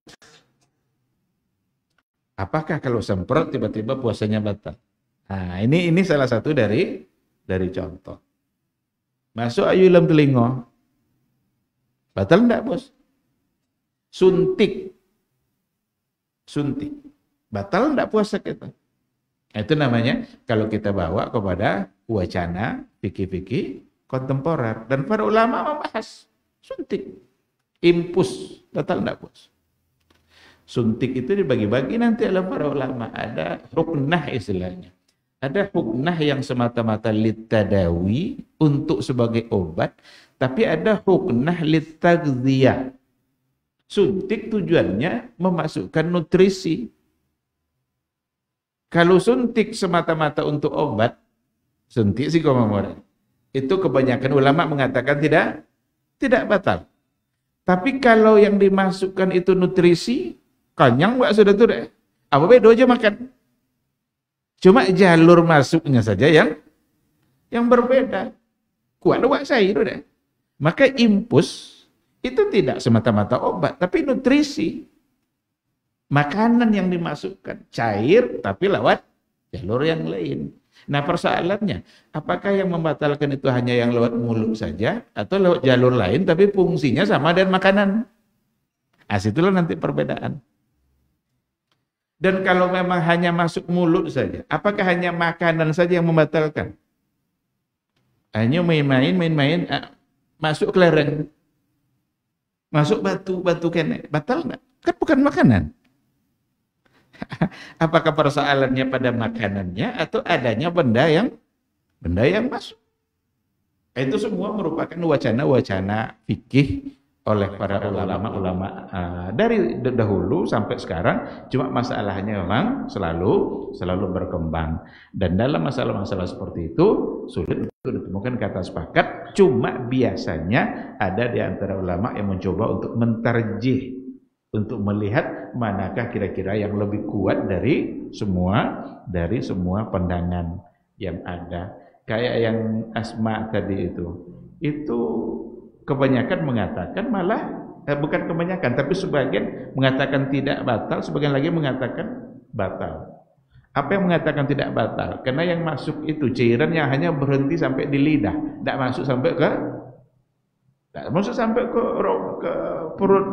Apakah kalau semprot tiba-tiba puasanya batal? Nah, ini ini salah satu dari dari contoh. Masuk ayu dalam telinga. Batal enggak, Bos? suntik. Suntik. Batal enggak puasa kita. Itu namanya kalau kita bawa kepada wacana, fikih-fikih kontemporer. Dan para ulama membahas suntik. Impus, batal enggak puasa. Suntik itu dibagi-bagi nanti oleh para ulama. Ada ruknah istilahnya. Ada huknah yang semata-mata litadawi untuk sebagai obat, tapi ada huknah litagziyah Suntik tujuannya memasukkan nutrisi. Kalau suntik semata-mata untuk obat, suntik sih psikomemoran. Itu kebanyakan ulama mengatakan tidak tidak batal. Tapi kalau yang dimasukkan itu nutrisi, kenyang mbak sudah tuh deh. Apa beda aja makan. Cuma jalur masuknya saja yang yang berbeda. Kuat doa saya itu deh. Maka impus itu tidak semata-mata obat, tapi nutrisi. Makanan yang dimasukkan, cair tapi lewat jalur yang lain. Nah persoalannya, apakah yang membatalkan itu hanya yang lewat mulut saja atau lewat jalur lain tapi fungsinya sama dengan makanan? Nah situlah nanti perbedaan. Dan kalau memang hanya masuk mulut saja, apakah hanya makanan saja yang membatalkan? Hanya main-main, main-main, ah, masuk kelereng masuk batu batu kene batal nggak kan bukan makanan apakah persoalannya pada makanannya atau adanya benda yang benda yang masuk itu semua merupakan wacana-wacana fikih oleh para ulama-ulama eh, dari dahulu sampai sekarang cuma masalahnya memang selalu selalu berkembang dan dalam masalah-masalah seperti itu sulit untuk ditemukan kata sepakat cuma biasanya ada di antara ulama yang mencoba untuk mentarjih untuk melihat manakah kira-kira yang lebih kuat dari semua dari semua pandangan yang ada kayak yang asma tadi itu itu kebanyakan mengatakan malah eh, bukan kebanyakan tapi sebagian mengatakan tidak batal, sebagian lagi mengatakan batal. Apa yang mengatakan tidak batal? Karena yang masuk itu cairan yang hanya berhenti sampai di lidah, tidak masuk sampai ke tidak masuk sampai ke, ke perut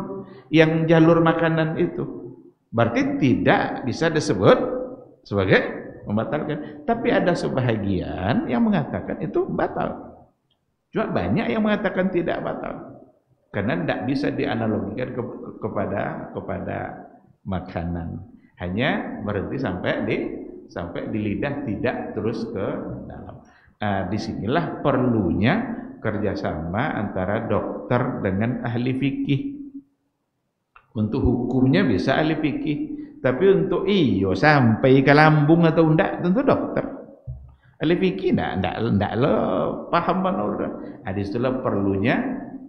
yang jalur makanan itu. Berarti tidak bisa disebut sebagai membatalkan. Tapi ada sebahagian yang mengatakan itu batal. Cuma banyak yang mengatakan tidak batal. Karena tidak bisa dianalogikan ke, kepada kepada makanan. Hanya berhenti sampai di sampai di lidah tidak terus ke dalam. di nah, disinilah perlunya kerjasama antara dokter dengan ahli fikih. Untuk hukumnya bisa ahli fikih, tapi untuk iyo sampai ke lambung atau enggak tentu dokter. Ahli fikih tidak, tidak, tidak lo paham menurut. Hadis itulah perlunya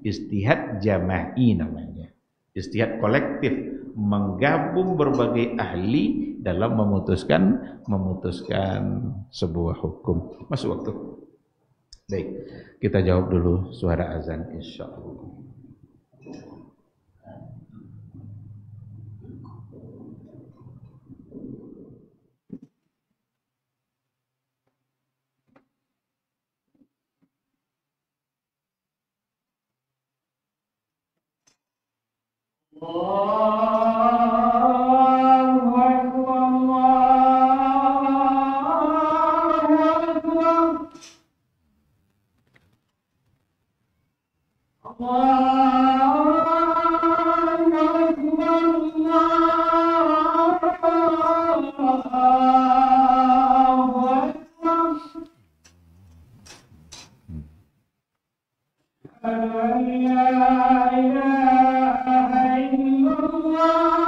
istihad jama'i namanya. Istihad kolektif menggabung berbagai ahli dalam memutuskan memutuskan sebuah hukum. Masuk waktu. Baik, kita jawab dulu suara azan insyaallah. Hallelujah. love.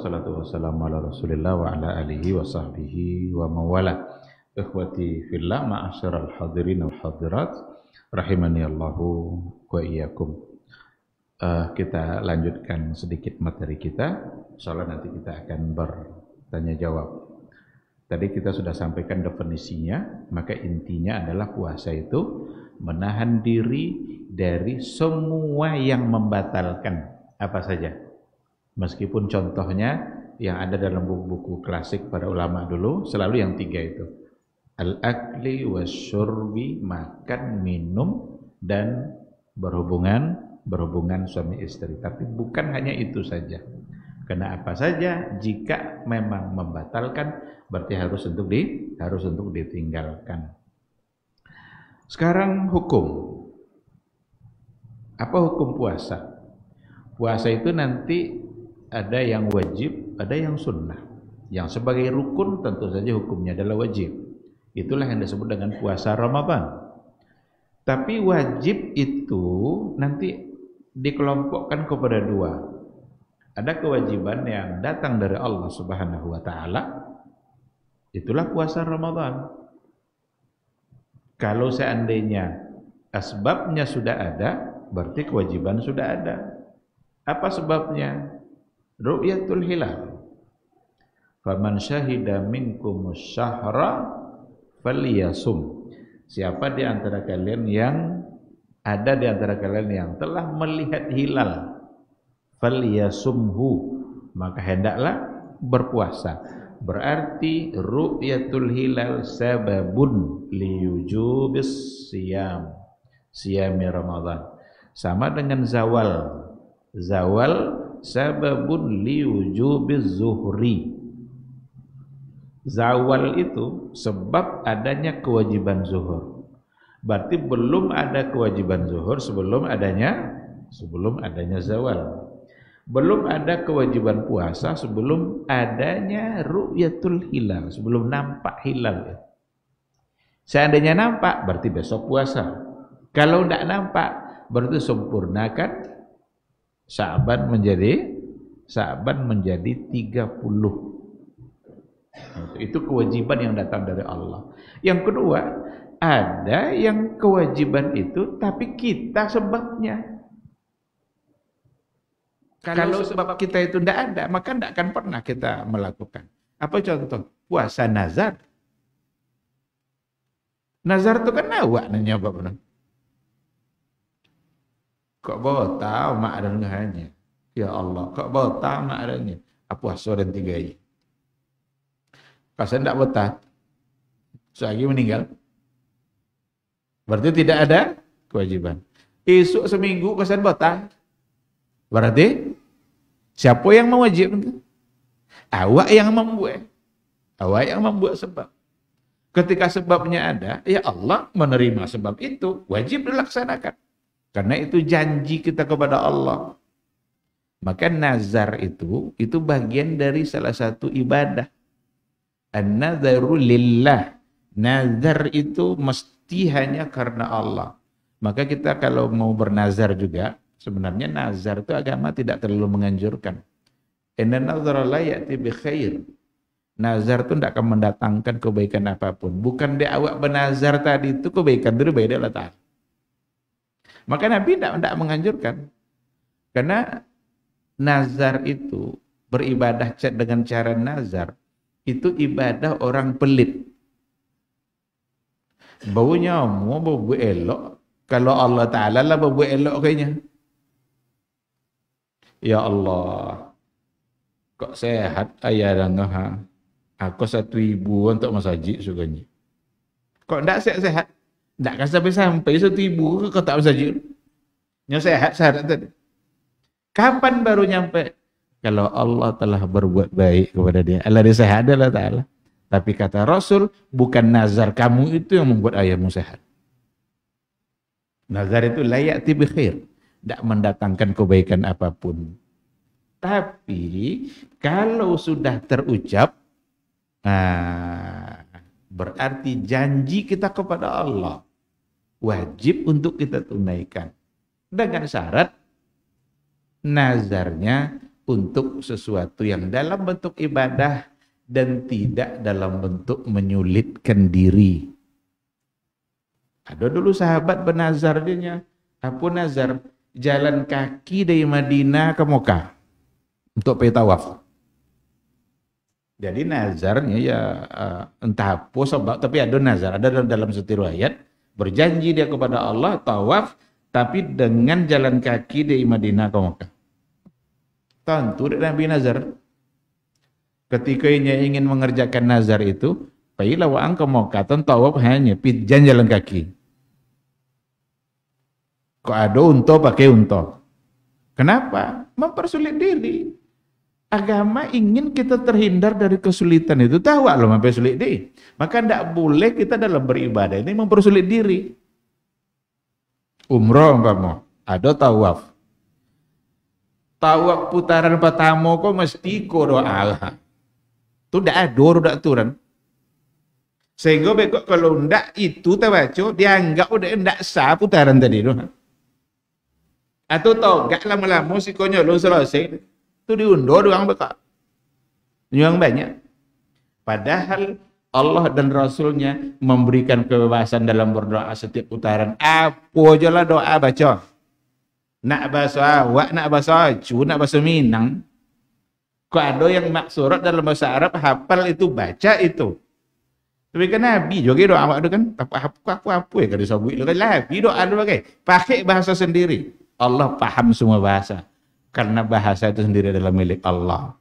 wassalatu wassalamu ala rasulillah wa ala alihi wa sahbihi wa mawala Ikhwati fillah al hadirin al hadirat Rahimani Allahu wa iyakum uh, eh, Kita lanjutkan sedikit materi kita Soalnya nanti kita akan bertanya jawab Tadi kita sudah sampaikan definisinya Maka intinya adalah puasa itu Menahan diri dari semua yang membatalkan apa saja Meskipun contohnya yang ada dalam buku-buku klasik para ulama dulu selalu yang tiga itu. Al-akli wasyurbi, makan, minum dan berhubungan berhubungan suami istri. Tapi bukan hanya itu saja. Karena apa saja jika memang membatalkan berarti harus untuk di harus untuk ditinggalkan. Sekarang hukum. Apa hukum puasa? Puasa itu nanti ada yang wajib, ada yang sunnah. Yang sebagai rukun tentu saja hukumnya adalah wajib. Itulah yang disebut dengan puasa Ramadan. Tapi wajib itu nanti dikelompokkan kepada dua. Ada kewajiban yang datang dari Allah Subhanahu wa taala. Itulah puasa Ramadan. Kalau seandainya asbabnya sudah ada, berarti kewajiban sudah ada. Apa sebabnya? ru'yatul hilal. Faman syahida minkum syahra falyasum. Siapa di antara kalian yang ada di antara kalian yang telah melihat hilal falyasumhu maka hendaklah berpuasa. Berarti ru'yatul hilal sababun liyujubis siyam. Siyami Ramadan. Sama dengan zawal. Zawal sababun liwujubiz zuhri zawal itu sebab adanya kewajiban zuhur berarti belum ada kewajiban zuhur sebelum adanya sebelum adanya zawal belum ada kewajiban puasa sebelum adanya ru'yatul hilal sebelum nampak hilal seandainya nampak berarti besok puasa kalau tidak nampak berarti sempurnakan Sa'ban menjadi Sa'ban menjadi 30. Itu kewajiban yang datang dari Allah. Yang kedua, ada yang kewajiban itu tapi kita sebabnya. Kalau, Kalau sebab kita itu tidak ada, maka tidak akan pernah kita melakukan. Apa contoh? Puasa nazar. Nazar itu kan awak nanya Bapak. Kok mak ada ngahanya. Ya Allah, kok ada ma'rannya. Apa asal dan tiga ini. Kalau saya tidak bota, lagi meninggal. Berarti tidak ada kewajiban. Esok seminggu kosan bota. Berarti siapa yang mewajibkan? Awak yang membuat. Awak yang membuat sebab. Ketika sebabnya ada, ya Allah menerima sebab itu, wajib dilaksanakan. Karena itu janji kita kepada Allah. Maka nazar itu, itu bagian dari salah satu ibadah. An-nazaru lillah. Nazar itu mesti hanya karena Allah. Maka kita kalau mau bernazar juga, sebenarnya nazar itu agama tidak terlalu menganjurkan. Inna nazara la ya'ti bi khair. Nazar itu tidak akan mendatangkan kebaikan apapun. Bukan dia awak bernazar tadi itu kebaikan itu beda lah tak. Maka Nabi tidak, menganjurkan. Karena nazar itu, beribadah dengan cara nazar, itu ibadah orang pelit. Baunya mau bau elok. Kalau Allah Ta'ala lah bau elok kayaknya. Ya Allah, kok sehat ayah dan ha? Aku satu ibu untuk masajid sukanya. Kok tidak sehat-sehat? Tak akan sampai-sampai satu ibu kau tak saja. Ya, Nyo sehat sehat tadi. Kapan baru nyampe? Kalau Allah telah berbuat baik kepada dia. Allah dia sehat adalah ta'ala. Tapi kata Rasul, bukan nazar kamu itu yang membuat ayahmu sehat. Nazar itu layak tibi khair. Tidak mendatangkan kebaikan apapun. Tapi kalau sudah terucap, nah, berarti janji kita kepada Allah wajib untuk kita tunaikan dengan syarat nazarnya untuk sesuatu yang dalam bentuk ibadah dan tidak dalam bentuk menyulitkan diri. Ada dulu sahabat bernazar dia, apa nazar jalan kaki dari Madinah ke Mekah untuk pergi tawaf. Jadi nazarnya ya eh, entah apa sebab tapi ada nazar ada dalam satu ayat, Berjanji dia kepada Allah tawaf tapi dengan jalan kaki di Madinah ke Mekah. Tentu Nabi Nazar ketika ingin mengerjakan nazar itu bayi wa angka mokatan tawaf hanya pijan jalan kaki. Kok ada unta pakai unta? Kenapa? Mempersulit diri. Agama ingin kita terhindar dari kesulitan itu. Tahu loh sampai sulit deh. Maka tidak boleh kita dalam beribadah ini mempersulit diri. Umroh kamu, ada tawaf. Tawaf putaran pertama kok mesti koro Allah. Itu tidak ada, tidak aturan. Sehingga beko kalau ndak itu tawaco dianggap udah ndak sah putaran tadi doh. Atau tau gak lama-lama si konyol lu selesai. Itu diundur doang bekal. nyuang banyak. Padahal Allah dan Rasulnya memberikan kebebasan dalam berdoa setiap putaran. Apa aja lah doa baca. Nak bahasa awak, nak bahasa cu, nak bahasa minang. Kok ada yang maksurat dalam bahasa Arab, hafal itu, baca itu. Tapi kan Nabi juga doa awak itu kan, apa apa apa apa ya kalau sabuk itu kan Nabi doa itu pakai, pakai bahasa sendiri. Allah paham semua bahasa karena bahasa itu sendiri adalah milik Allah.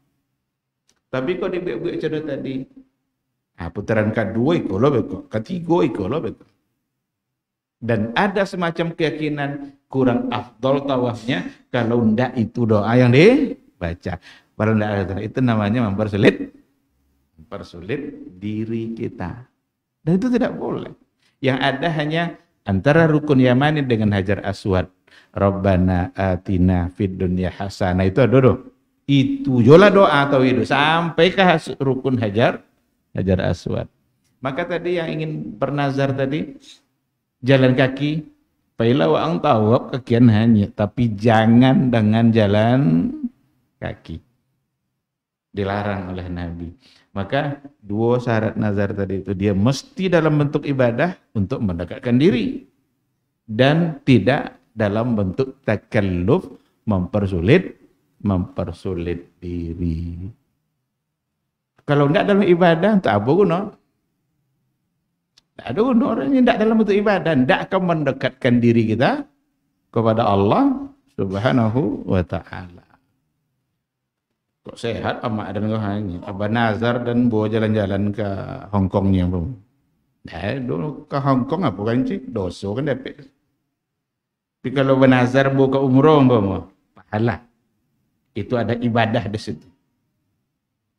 Tapi kau dibuat-buat cerita tadi. Nah, putaran kedua itu lo ketiga itu lo Dan ada semacam keyakinan kurang afdol tawafnya kalau ndak itu doa yang dibaca. Kalau ndak itu namanya mempersulit mempersulit diri kita. Dan itu tidak boleh. Yang ada hanya antara rukun Yamani dengan Hajar Aswad Rabbana atina fid dunya hasanah. Itu doa. Itu jola doa atau itu sampai ke rukun hajar hajar aswad. Maka tadi yang ingin bernazar tadi jalan kaki Paila wa ang tawab kekian hanya, tapi jangan dengan jalan kaki. Dilarang oleh Nabi. Maka dua syarat nazar tadi itu dia mesti dalam bentuk ibadah untuk mendekatkan diri dan tidak dalam bentuk takalluf mempersulit mempersulit diri. Kalau tidak dalam ibadah, tak apa guna. Tak ada guna orang yang tidak dalam bentuk ibadah. Tidak akan mendekatkan diri kita kepada Allah subhanahu wa ta'ala. Kok sehat amak dan kau hanya. Apa nazar dan bawa jalan-jalan ke Hongkongnya. Dah, dulu ke Hongkong apa kan cik? Dosa kan dapat. Tapi kalau bernazar buka umroh umpama, pahala. Itu ada ibadah di situ.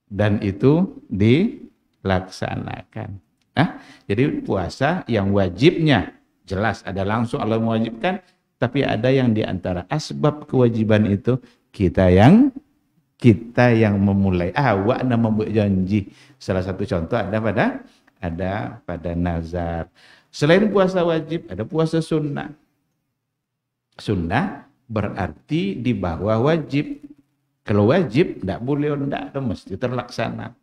Dan itu dilaksanakan. Nah, jadi puasa yang wajibnya jelas ada langsung Allah mewajibkan, tapi ada yang di antara asbab kewajiban itu kita yang kita yang memulai awak ah, membuat janji salah satu contoh ada pada ada pada nazar selain puasa wajib ada puasa sunnah sunnah berarti di bawah wajib. Kalau wajib, tidak boleh, tidak, mesti terlaksana.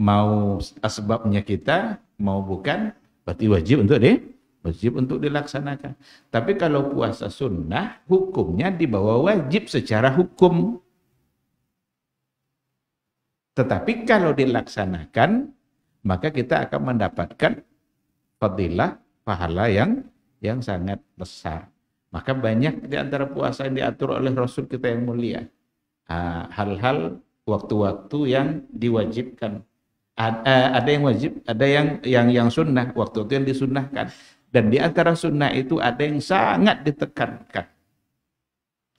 Mau sebabnya kita, mau bukan, berarti wajib untuk di, wajib untuk dilaksanakan. Tapi kalau puasa sunnah, hukumnya di bawah wajib secara hukum. Tetapi kalau dilaksanakan, maka kita akan mendapatkan fadilah pahala yang yang sangat besar. Maka banyak di antara puasa yang diatur oleh Rasul kita yang mulia. Hal-hal waktu-waktu yang diwajibkan. Eh, ada yang wajib, ada yang yang yang sunnah, waktu-waktu yang disunnahkan. Dan di antara sunnah itu ada yang sangat ditekankan.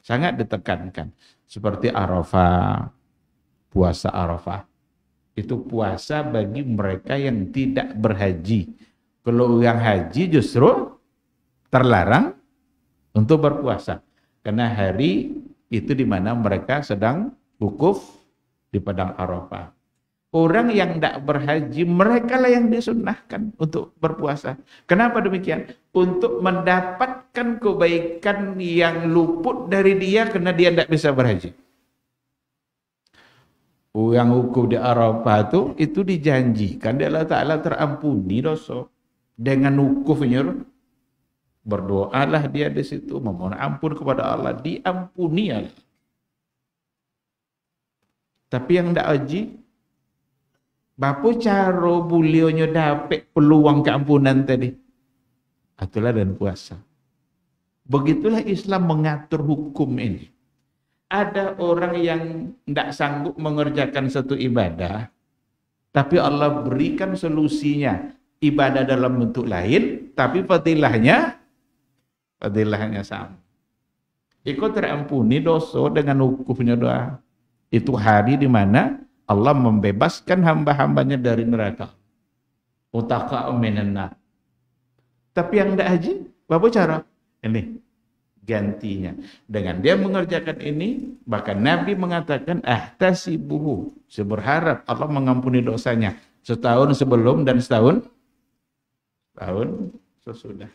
Sangat ditekankan. Seperti Arafah, puasa Arafah. Itu puasa bagi mereka yang tidak berhaji. Kalau yang haji justru terlarang untuk berpuasa. Karena hari itu di mana mereka sedang wukuf di Padang Arafah. Orang yang tidak berhaji, mereka lah yang disunahkan untuk berpuasa. Kenapa demikian? Untuk mendapatkan kebaikan yang luput dari dia karena dia tidak bisa berhaji. Yang hukum di Arafah itu, itu dijanjikan dia Allah Ta'ala terampuni dosa. Dengan hukufnya. Berdoalah dia di situ, memohon ampun kepada Allah, diampuni ya Allah. Tapi yang tidak aji, Bapu caro bulionya dapat peluang keampunan tadi. Atulah dan puasa. Begitulah Islam mengatur hukum ini. Ada orang yang tidak sanggup mengerjakan satu ibadah, tapi Allah berikan solusinya. Ibadah dalam bentuk lain, tapi petilahnya fadilahnya sama. Ikut terampuni dosa dengan hukumnya doa. Itu hari di mana Allah membebaskan hamba-hambanya dari neraka. Utaka minanna. Tapi yang tidak haji, apa cara? Ini gantinya. Dengan dia mengerjakan ini, bahkan Nabi mengatakan ah tasibuhu, seberharap Allah mengampuni dosanya setahun sebelum dan setahun tahun sesudahnya.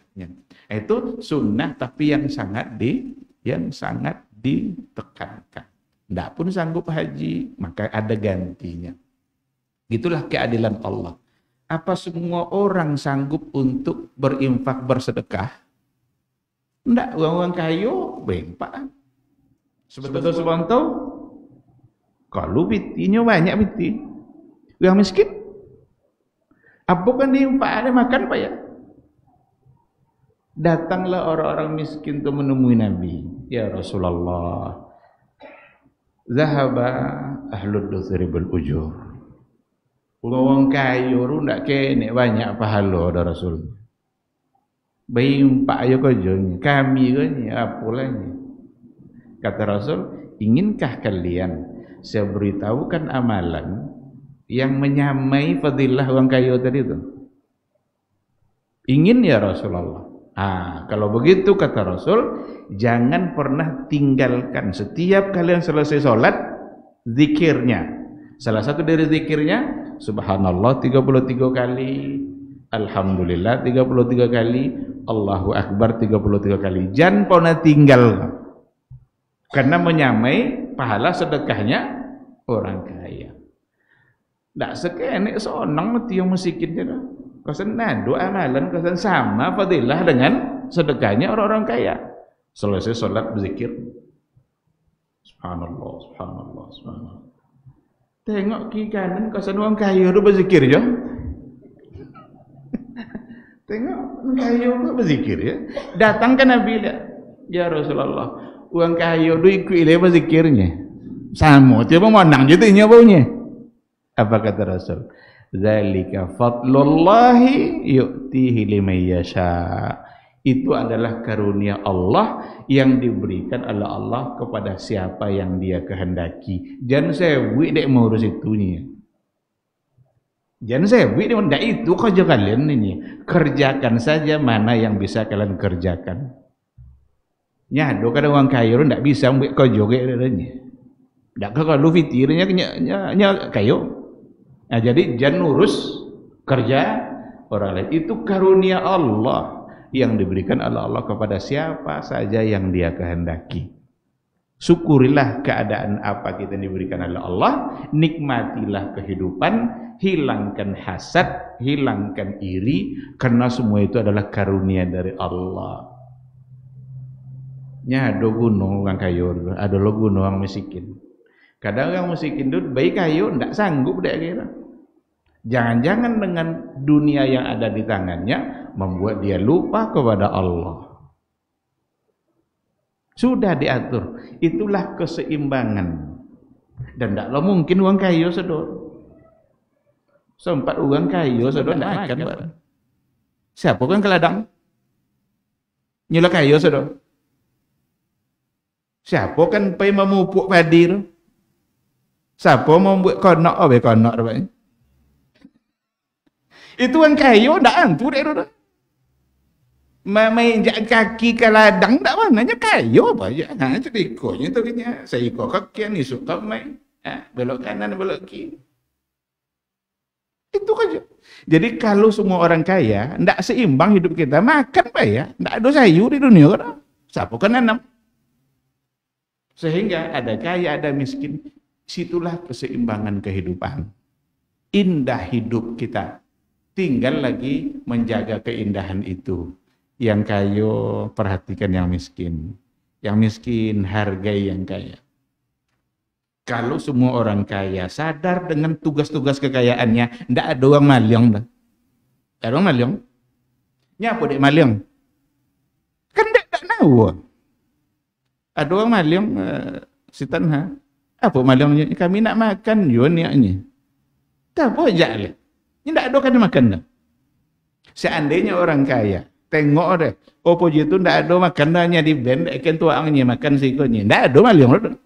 Itu sunnah tapi yang sangat di yang sangat ditekankan. Tidak pun sanggup haji, maka ada gantinya. Gitulah keadilan Allah. Apa semua orang sanggup untuk berinfak bersedekah? Tidak, uang-uang kayu bengpak Sebetulnya sebentar, kalau bitinya banyak biti. Yang miskin, apa kan ada makan pak ya? Datanglah orang-orang miskin untuk menemui Nabi. Ya Rasulullah. Zahaba ahlud dosribul ujur. Wong kayu ru ndak kene banyak pahala ada Rasul. Bayi empat ayo kau kami apa apulanya. Kata Rasul, inginkah kalian saya beritahukan amalan yang menyamai fadilah uang kayu tadi itu? Ingin ya Rasulullah. Ah, kalau begitu kata Rasul, jangan pernah tinggalkan setiap kalian selesai sholat zikirnya. Salah satu dari zikirnya subhanallah 33 kali, alhamdulillah 33 kali, Allahu akbar 33 kali. Jangan pernah tinggal. Karena menyamai pahala sedekahnya orang kaya. Tidak sekenek seorang tiang miskinnya dah. Kan? Kau senang doa amalan, kau senang sama fadilah dengan sedekahnya orang-orang kaya. Selesai solat berzikir. Subhanallah, subhanallah, subhanallah. Tengok kiri kanan kau senang orang kaya tu berzikir je. Tengok orang kaya tu berzikir ya. Datang ke Nabi dia. Ya Rasulullah. Orang kaya tu ikut ilai berzikirnya. Sama. Tiba-tiba menang je tu. apa kata Rasul. Zalika fadlullahi yu'tihi liman yasha. Itu adalah karunia Allah yang diberikan oleh Allah kepada siapa yang dia kehendaki. Jangan sewi dek mengurus itunya. Jangan sewi dek ndak itu kerja kalian ini. Kerjakan saja mana yang bisa kalian kerjakan. Nyado kadang uang kayu ndak bisa mbek kerja kayak dadanya. Ndak kalau fitirnya nya nya kayu Nah, jadi jangan urus kerja orang lain. Itu karunia Allah yang diberikan oleh Allah kepada siapa saja yang Dia kehendaki. Syukurilah keadaan apa kita diberikan oleh Allah, nikmatilah kehidupan, hilangkan hasad, hilangkan iri karena semua itu adalah karunia dari Allah. Nya ada gunung orang kayu, ada lo gunung orang miskin. Kadang orang musik kindut, baik kayu, tidak sanggup dia gitu. kira. Jangan-jangan dengan dunia yang ada di tangannya membuat dia lupa kepada Allah. Sudah diatur. Itulah keseimbangan. Dan tidaklah mungkin uang kayu sedot. Sempat uang kayu sedot tidak akan. Siapa kan keladang? Nyula kayu sedot. Siapa kan pai memupuk padi itu? Siapa mau buat konok oh, apa konok rupanya? Itu orang kaya ndak antu dek rodo. Main jak kaki ke ladang ndak mananya kaya apa ya. Ha jadi ikonya tu kenya. Saya ikut kaki ni suka main. Ha, belok kanan belok kiri. Itu aja. Kan ya. Jadi kalau semua orang kaya, ndak seimbang hidup kita. Makan pak ya, ndak ada sayur di dunia kan. Siapa kan enam. Sehingga ada kaya, ada miskin. Situlah keseimbangan kehidupan. Indah hidup kita. Tinggal lagi menjaga keindahan itu. Yang kaya perhatikan yang miskin. Yang miskin hargai yang kaya. Kalau semua orang kaya sadar dengan tugas-tugas kekayaannya, ndak ada uang maliong, lah Ada uang maliong? Nyapa dek maliong? Kan ndak ada nahu Ada uang maliong uh, eh, si ha? Apa malangnya? Kami nak makan yo niatnya. Tak bojak lah. Ini tak ada kena makan dah. Seandainya orang kaya, tengok dah. Oh puji itu tak ada makanannya di band, ikan tuangnya makan sikonya. Tak ada malang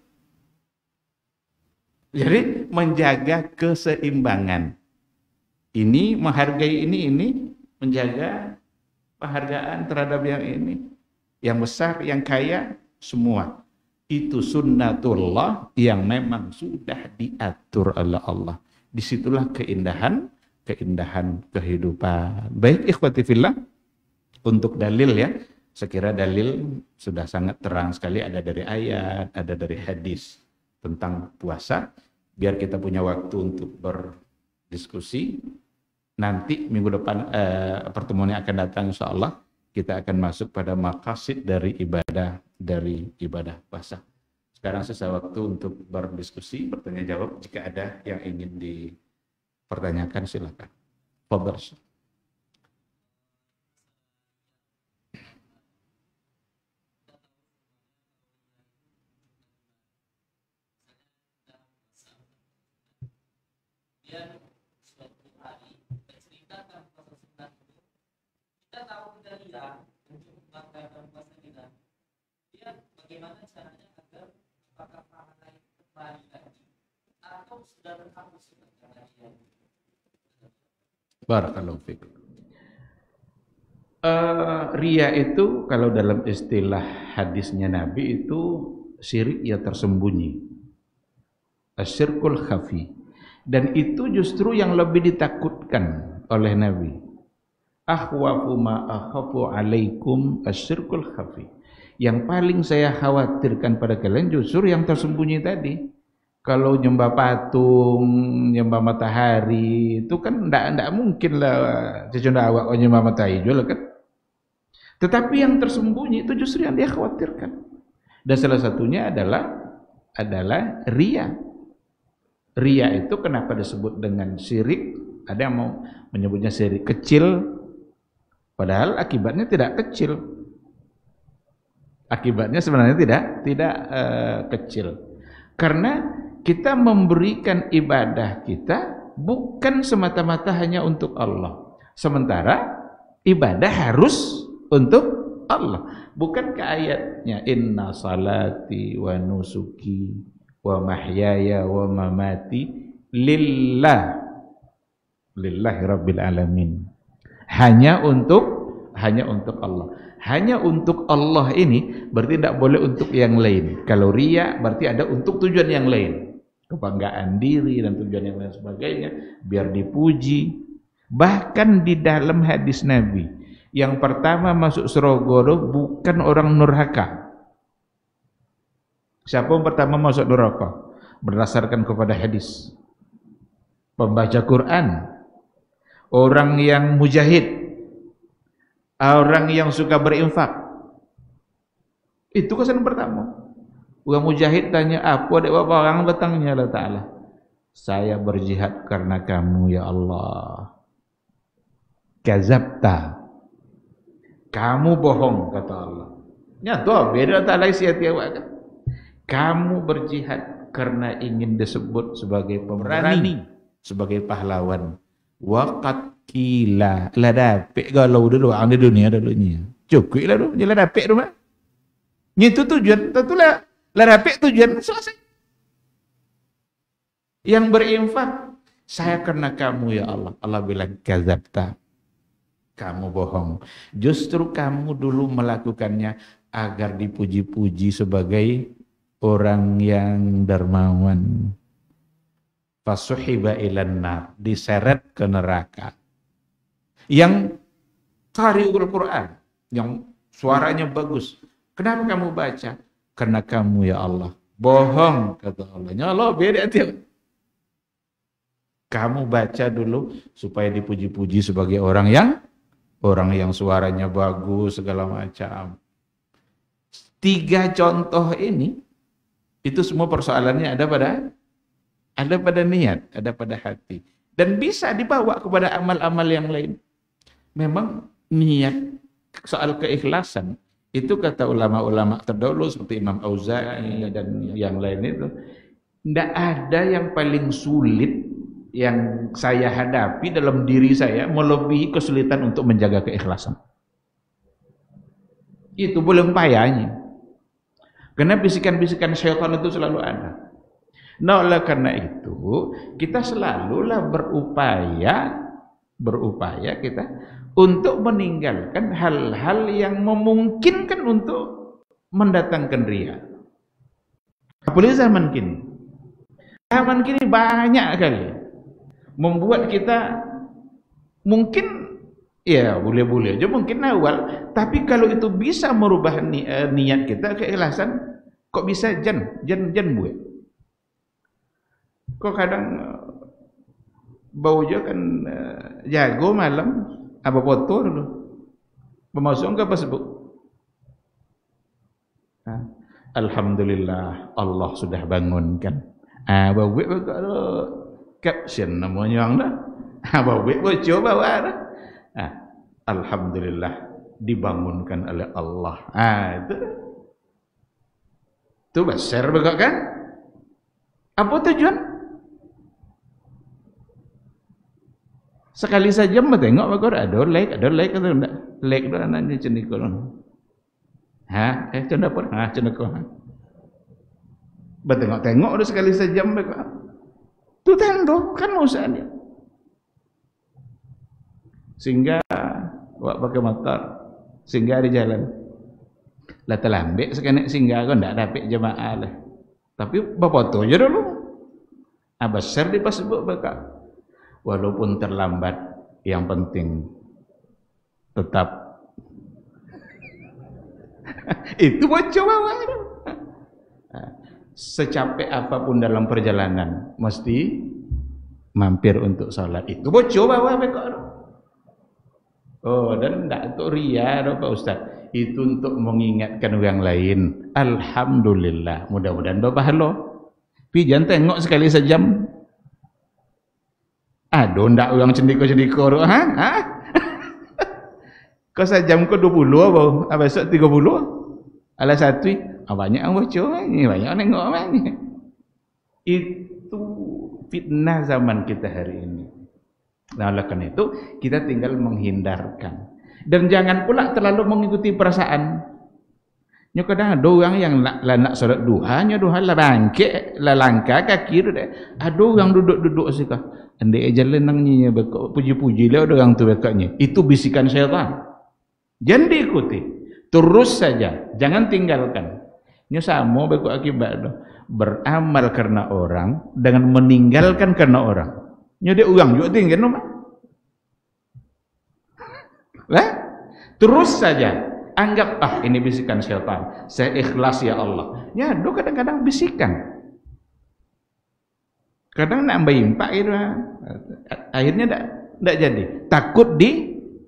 Jadi menjaga keseimbangan. Ini menghargai ini, ini menjaga penghargaan terhadap yang ini. Yang besar, yang kaya, semua. Itu sunnatullah yang memang sudah diatur oleh Allah. Disitulah keindahan, keindahan kehidupan. Baik ikhwati fillah, untuk dalil ya, sekira dalil sudah sangat terang sekali ada dari ayat, ada dari hadis tentang puasa. Biar kita punya waktu untuk berdiskusi. Nanti minggu depan eh, pertemuannya akan datang insya kita akan masuk pada makasih dari ibadah dari ibadah puasa. Sekarang sisa waktu untuk berdiskusi, bertanya jawab. Jika ada yang ingin dipertanyakan silakan. Barakallahu fiqh. Eh, uh, ria itu kalau dalam istilah hadisnya Nabi itu syirik yang tersembunyi. Asyirkul khafi. Dan itu justru yang lebih ditakutkan oleh Nabi. Akhwafu ma akhafu alaikum asyirkul khafi. Yang paling saya khawatirkan pada kalian justru yang tersembunyi tadi kalau nyembah patung, nyembah matahari, itu kan ndak ndak mungkin lah cecunda awak oh, nyembah matahari juga kan. Tetapi yang tersembunyi itu justru yang dia khawatirkan. Dan salah satunya adalah adalah ria. Ria itu kenapa disebut dengan sirik? Ada yang mau menyebutnya sirik kecil, padahal akibatnya tidak kecil. Akibatnya sebenarnya tidak tidak uh, kecil. Karena kita memberikan ibadah kita bukan semata-mata hanya untuk Allah. Sementara ibadah harus untuk Allah. Bukan ke ayatnya inna salati wa nusuki wa mahyaya wa mamati lillah lillahi rabbil alamin. Hanya untuk hanya untuk Allah. Hanya untuk Allah ini berarti tidak boleh untuk yang lain. Kalau ria ya, berarti ada untuk tujuan yang lain kebanggaan diri dan tujuan yang lain sebagainya biar dipuji bahkan di dalam hadis Nabi yang pertama masuk Surogoro bukan orang nurhaka siapa yang pertama masuk Nurhaka berdasarkan kepada hadis pembaca Quran orang yang mujahid orang yang suka berinfak itu kesan pertama Wa mujahid tanya apa dek apa orang datangnya Allah Ta'ala. Saya berjihad karena kamu ya Allah. Kazabta. Kamu bohong kata Allah. Nyata beda tak lain hati awak kan. Kamu berjihad karena ingin disebut sebagai pemberani, sebagai pahlawan. Waqat kila lah dapik galau dulu orang di dunia dulu ni. Cukuplah tu, jelah dapik tu mak. Itu tujuan tentulah lah tujuan selesai. Yang berinfak, saya kena kamu ya Allah. Allah bilang gazabta. Kamu bohong. Justru kamu dulu melakukannya agar dipuji-puji sebagai orang yang dermawan. Fasuhiba ilan diseret ke neraka. Yang ukur Quran, yang suaranya bagus. Kenapa kamu baca? karena kamu ya Allah. Bohong kata Allah. Nyolok beda tiap. Kamu baca dulu supaya dipuji-puji sebagai orang yang orang yang suaranya bagus segala macam. Tiga contoh ini itu semua persoalannya ada pada ada pada niat, ada pada hati dan bisa dibawa kepada amal-amal yang lain. Memang niat soal keikhlasan itu kata ulama-ulama terdahulu seperti Imam Auza'i dan yang lain itu. Tidak ada yang paling sulit yang saya hadapi dalam diri saya melebihi kesulitan untuk menjaga keikhlasan. Itu belum payahnya. Karena bisikan-bisikan syaitan itu selalu ada. Nah oleh karena itu kita selalulah berupaya berupaya kita untuk meninggalkan hal-hal yang memungkinkan untuk mendatangkan ria. Apalagi zaman kini. Zaman kini banyak kali membuat kita mungkin ya boleh-boleh aja mungkin awal tapi kalau itu bisa merubah ni, eh, niat kita keikhlasan kok bisa jen jen jen buat kok kadang eh, bau bau kan eh, jago malam apa tur dulu? Memasukkan enggak pas Nah. Alhamdulillah Allah sudah bangunkan. Apa wik caption namanya yang dah. Apa wik coba wara. Alhamdulillah dibangunkan oleh Allah. Ah itu. Itu besar kan? Apa tujuan? Sekali saja menengok Pak Quran, ada like, ada like, ada like, like dan nanya cendekul. Ha, eh cendekul, ha cendekul. Ha. Bertengok-tengok dah sekali saja Pak Quran. Tu tendo kan Musa ni. Sehingga wak pakai motor, sehingga ada jalan. Lah terlambat sekenek sehingga kau ndak dapat jemaah lah. Tapi bapa tu je dulu. Abasar di pasbuk bakal. walaupun terlambat yang penting tetap itu coba baru secapek apapun dalam perjalanan mesti mampir untuk sholat itu coba oh dan tidak itu ria Pak Ustaz itu untuk mengingatkan orang lain Alhamdulillah mudah-mudahan bapak berpahala pijan tengok sekali sejam Aduh, ndak uang cendiko-cendiko. Ha? Ha? Kau saya jam ke 20 apa? Apa ah, esok 30? Alas satu. Ah, banyak yang bocor eh. banyak yang nengok ni. Eh. Itu fitnah zaman kita hari ini. Nah, oleh karena itu kita tinggal menghindarkan. Dan jangan pula terlalu mengikuti perasaan. Nyo kadang ada orang yang la, la nak solat duha, nyo duha la bangkit, la langkah kaki tu dek. Ada orang duduk-duduk sikah. Andai jalan nang nyi puji-puji lah doang orang tu bekaknya. Itu bisikan syaitan. Jangan diikuti. Terus saja, jangan tinggalkan. Nyo sama beko akibat tu. Beramal karena orang dengan meninggalkan karena orang. Nyo dia orang juga tinggal nomah Lah? Terus saja Anggap ah ini bisikan syaitan. Saya ikhlas ya Allah. ya do kadang-kadang bisikan. Kadang nak impak itu akhirnya tidak tidak jadi. Takut di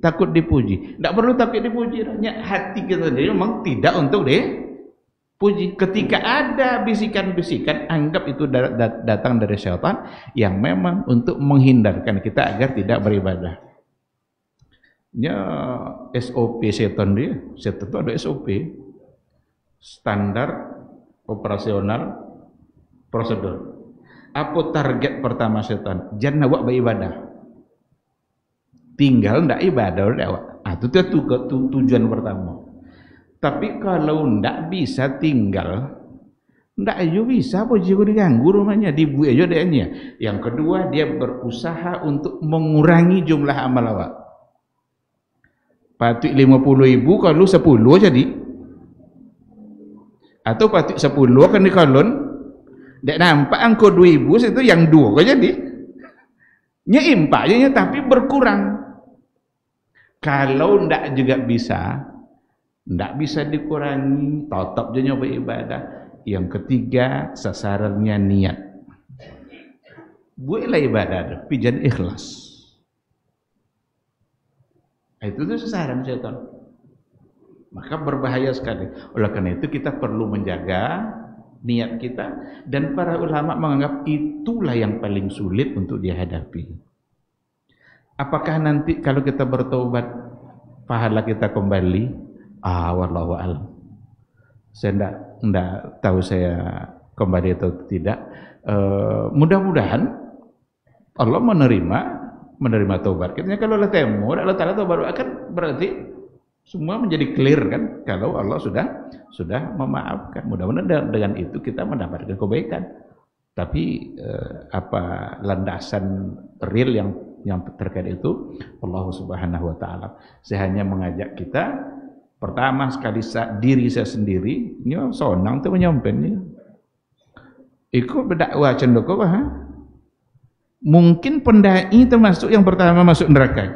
takut dipuji. Tidak perlu takut dipuji. Hanya hati kita sendiri memang tidak untuk deh puji Ketika ada bisikan-bisikan, anggap itu datang dari syaitan yang memang untuk menghindarkan kita agar tidak beribadah. Ya SOP setan dia, setan itu ada SOP. Standar operasional prosedur. Apa target pertama setan? Jangan awak beribadah. Tinggal ndak ibadah udah awak. Ah, itu tu, tu, tujuan pertama. Tapi kalau ndak bisa tinggal, ndak ayo bisa apa jadi diganggu rumahnya, dibuat aja dia. Yang kedua dia berusaha untuk mengurangi jumlah amal awak. Patik 50 ibu kalau 10 jadi. Atau patik 10 kan di kolon. Tak nampak angko 2 ribu situ yang 2 kau jadi. Nya impaknya tapi berkurang. Kalau ndak juga bisa, ndak bisa dikurangi, tetap je nyoba ibadah. Yang ketiga, sasarannya niat. Buatlah ibadah, pijan ikhlas. Nah, itu tuh sasaran setan. Maka berbahaya sekali. Oleh karena itu kita perlu menjaga niat kita dan para ulama menganggap itulah yang paling sulit untuk dihadapi. Apakah nanti kalau kita bertobat pahala kita kembali? Ah, wallahu alam. Saya enggak, enggak tahu saya kembali atau tidak. E, mudah-mudahan Allah menerima menerima tobat, Katanya kalau Allah temur, Allah Ta'ala tobat, akan berarti semua menjadi clear kan kalau Allah sudah sudah memaafkan. Mudah-mudahan dengan itu kita mendapatkan kebaikan. Tapi eh, apa landasan real yang yang terkait itu Allah Subhanahu wa taala. Saya hanya mengajak kita pertama sekali saat diri saya sendiri, ini sonang tuh menyampaikan ini. Ikut berdakwah cendoko ha? mungkin pendai termasuk yang pertama masuk neraka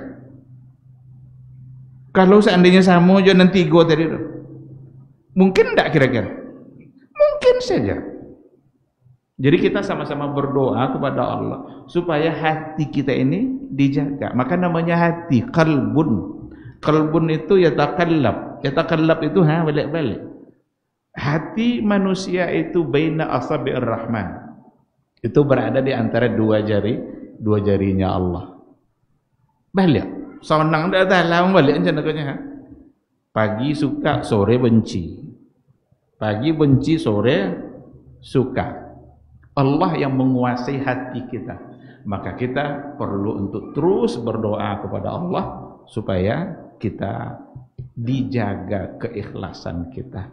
kalau seandainya sama aja nanti go tadi itu mungkin tidak kira-kira mungkin saja jadi kita sama-sama berdoa kepada Allah supaya hati kita ini dijaga maka namanya hati kalbun kalbun itu ya ya yatakallab itu ha balik-balik hati manusia itu baina asabi'ir rahman itu berada di antara dua jari dua jarinya Allah balik senang dah dah lama balik macam nakanya pagi suka sore benci pagi benci sore suka Allah yang menguasai hati kita maka kita perlu untuk terus berdoa kepada Allah supaya kita dijaga keikhlasan kita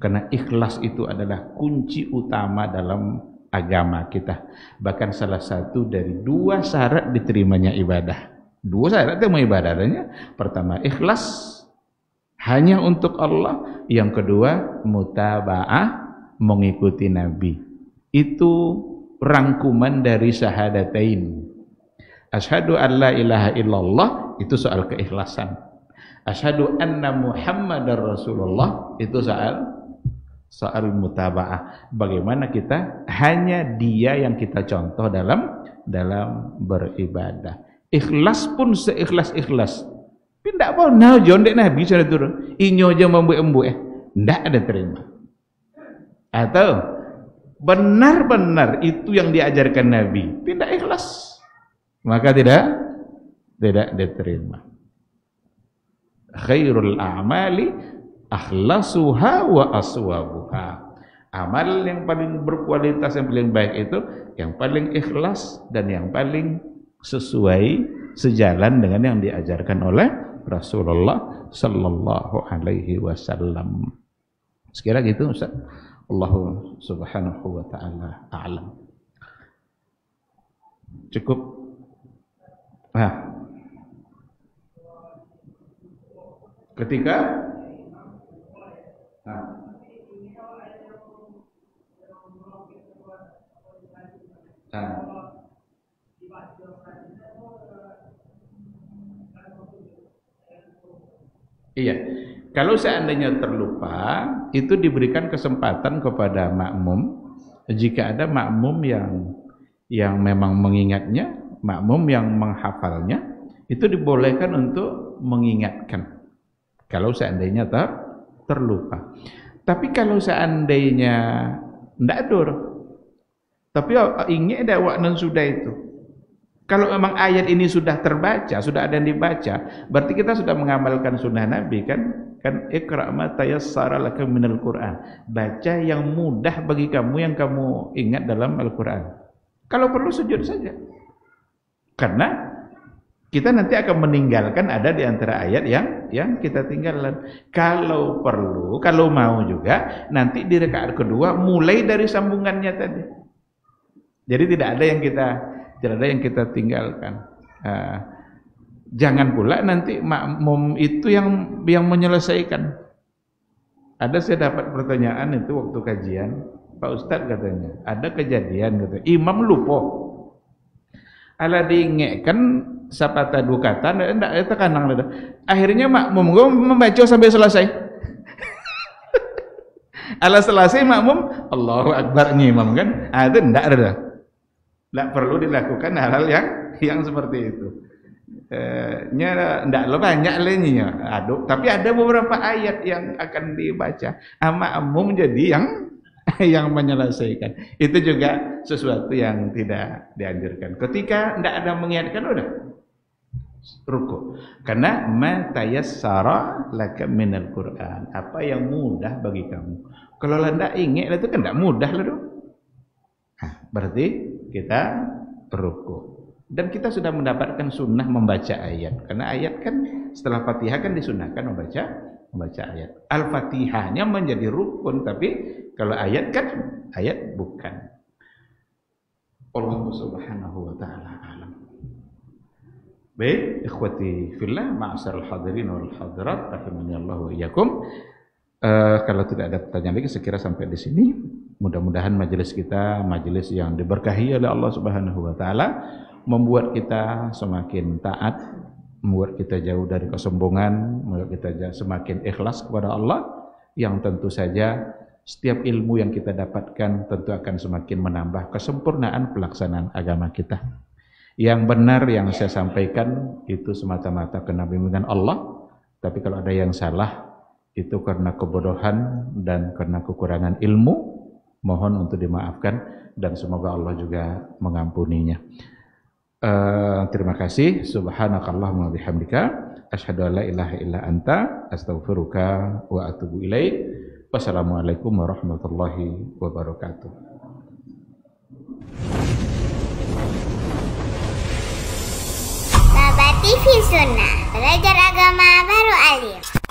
karena ikhlas itu adalah kunci utama dalam agama kita. Bahkan salah satu dari dua syarat diterimanya ibadah. Dua syarat yang ibadahnya. Pertama ikhlas hanya untuk Allah. Yang kedua mutaba'ah mengikuti Nabi. Itu rangkuman dari syahadatain. Ashadu an la ilaha illallah itu soal keikhlasan. Ashadu anna muhammadar rasulullah itu soal soal mutabaah. Bagaimana kita hanya dia yang kita contoh dalam dalam beribadah. Ikhlas pun seikhlas-ikhlas. Tidak mau nah jondek Nabi sudah turun. Inyo aja membu-embu eh. Tidak ada terima. Atau benar-benar itu yang diajarkan Nabi. Tidak ikhlas. Maka tidak tidak diterima. Khairul a'mali ahlasuha wa aswabuha. Amal yang paling berkualitas yang paling baik itu yang paling ikhlas dan yang paling sesuai sejalan dengan yang diajarkan oleh Rasulullah sallallahu alaihi wasallam. Sekira gitu Ustaz. Allah subhanahu wa ta'ala a'lam. Cukup. Nah. Ketika Kan. Iya. Kalau seandainya terlupa, itu diberikan kesempatan kepada makmum. Jika ada makmum yang yang memang mengingatnya, makmum yang menghafalnya, itu dibolehkan untuk mengingatkan. Kalau seandainya ter, terlupa. Tapi kalau seandainya tidak dur, tapi oh, oh, ingat wak nan sudah itu. Kalau memang ayat ini sudah terbaca, sudah ada yang dibaca, berarti kita sudah mengamalkan sunnah Nabi kan? Kan ikra ma tayassara laka minal Qur'an. Baca yang mudah bagi kamu yang kamu ingat dalam Al-Qur'an. Kalau perlu sujud saja. Karena kita nanti akan meninggalkan ada di antara ayat yang yang kita tinggalkan. Kalau perlu, kalau mau juga nanti di rakaat kedua mulai dari sambungannya tadi. Jadi tidak ada yang kita tidak ada yang kita tinggalkan. Uh, jangan pula nanti makmum itu yang yang menyelesaikan. Ada saya dapat pertanyaan itu waktu kajian, Pak Ustadz katanya, ada kejadian gitu. imam lupa. Ala diingatkan sapa dua kata, ndak itu kanang ada. Akhirnya makmum gue membaca sampai selesai. Ala selesai makmum, Allahu Akbar nyimam kan. Ah, ada ndak ada. Tidak perlu dilakukan hal-hal yang yang seperti itu. E, nya tidak banyak lainnya aduk tapi ada beberapa ayat yang akan dibaca ama umum jadi yang yang menyelesaikan itu juga sesuatu yang tidak dianjurkan ketika tidak ada mengingatkan udah ruku karena matayassara laka minal Quran apa yang mudah bagi kamu kalau lah tidak ingat itu kan tidak mudah lah berarti kita berruku dan kita sudah mendapatkan sunnah membaca ayat karena ayat kan setelah fatihah kan disunahkan membaca membaca ayat al-fatihahnya menjadi rukun tapi kalau ayat kan ayat bukan Allah subhanahu wa ta'ala alam baik ikhwati fillah ma'asar al-hadirin wal hadirat rahimani Allah wa iyakum Uh, kalau tidak ada pertanyaan lagi, sekira sampai di sini. Mudah-mudahan majelis kita, majelis yang diberkahi oleh Allah Subhanahu wa taala, membuat kita semakin taat, membuat kita jauh dari kesombongan, membuat kita semakin ikhlas kepada Allah yang tentu saja setiap ilmu yang kita dapatkan tentu akan semakin menambah kesempurnaan pelaksanaan agama kita. Yang benar yang saya sampaikan itu semata-mata karena bimbingan Allah, tapi kalau ada yang salah itu karena kebodohan dan karena kekurangan ilmu mohon untuk dimaafkan dan semoga Allah juga mengampuninya uh, terima kasih subhanakallahumma bihamdika asyhadu an la ilaha illa anta astaghfiruka wa atubu ilaik wassalamualaikum warahmatullahi wabarakatuh Babati Fisuna, belajar agama baru alim.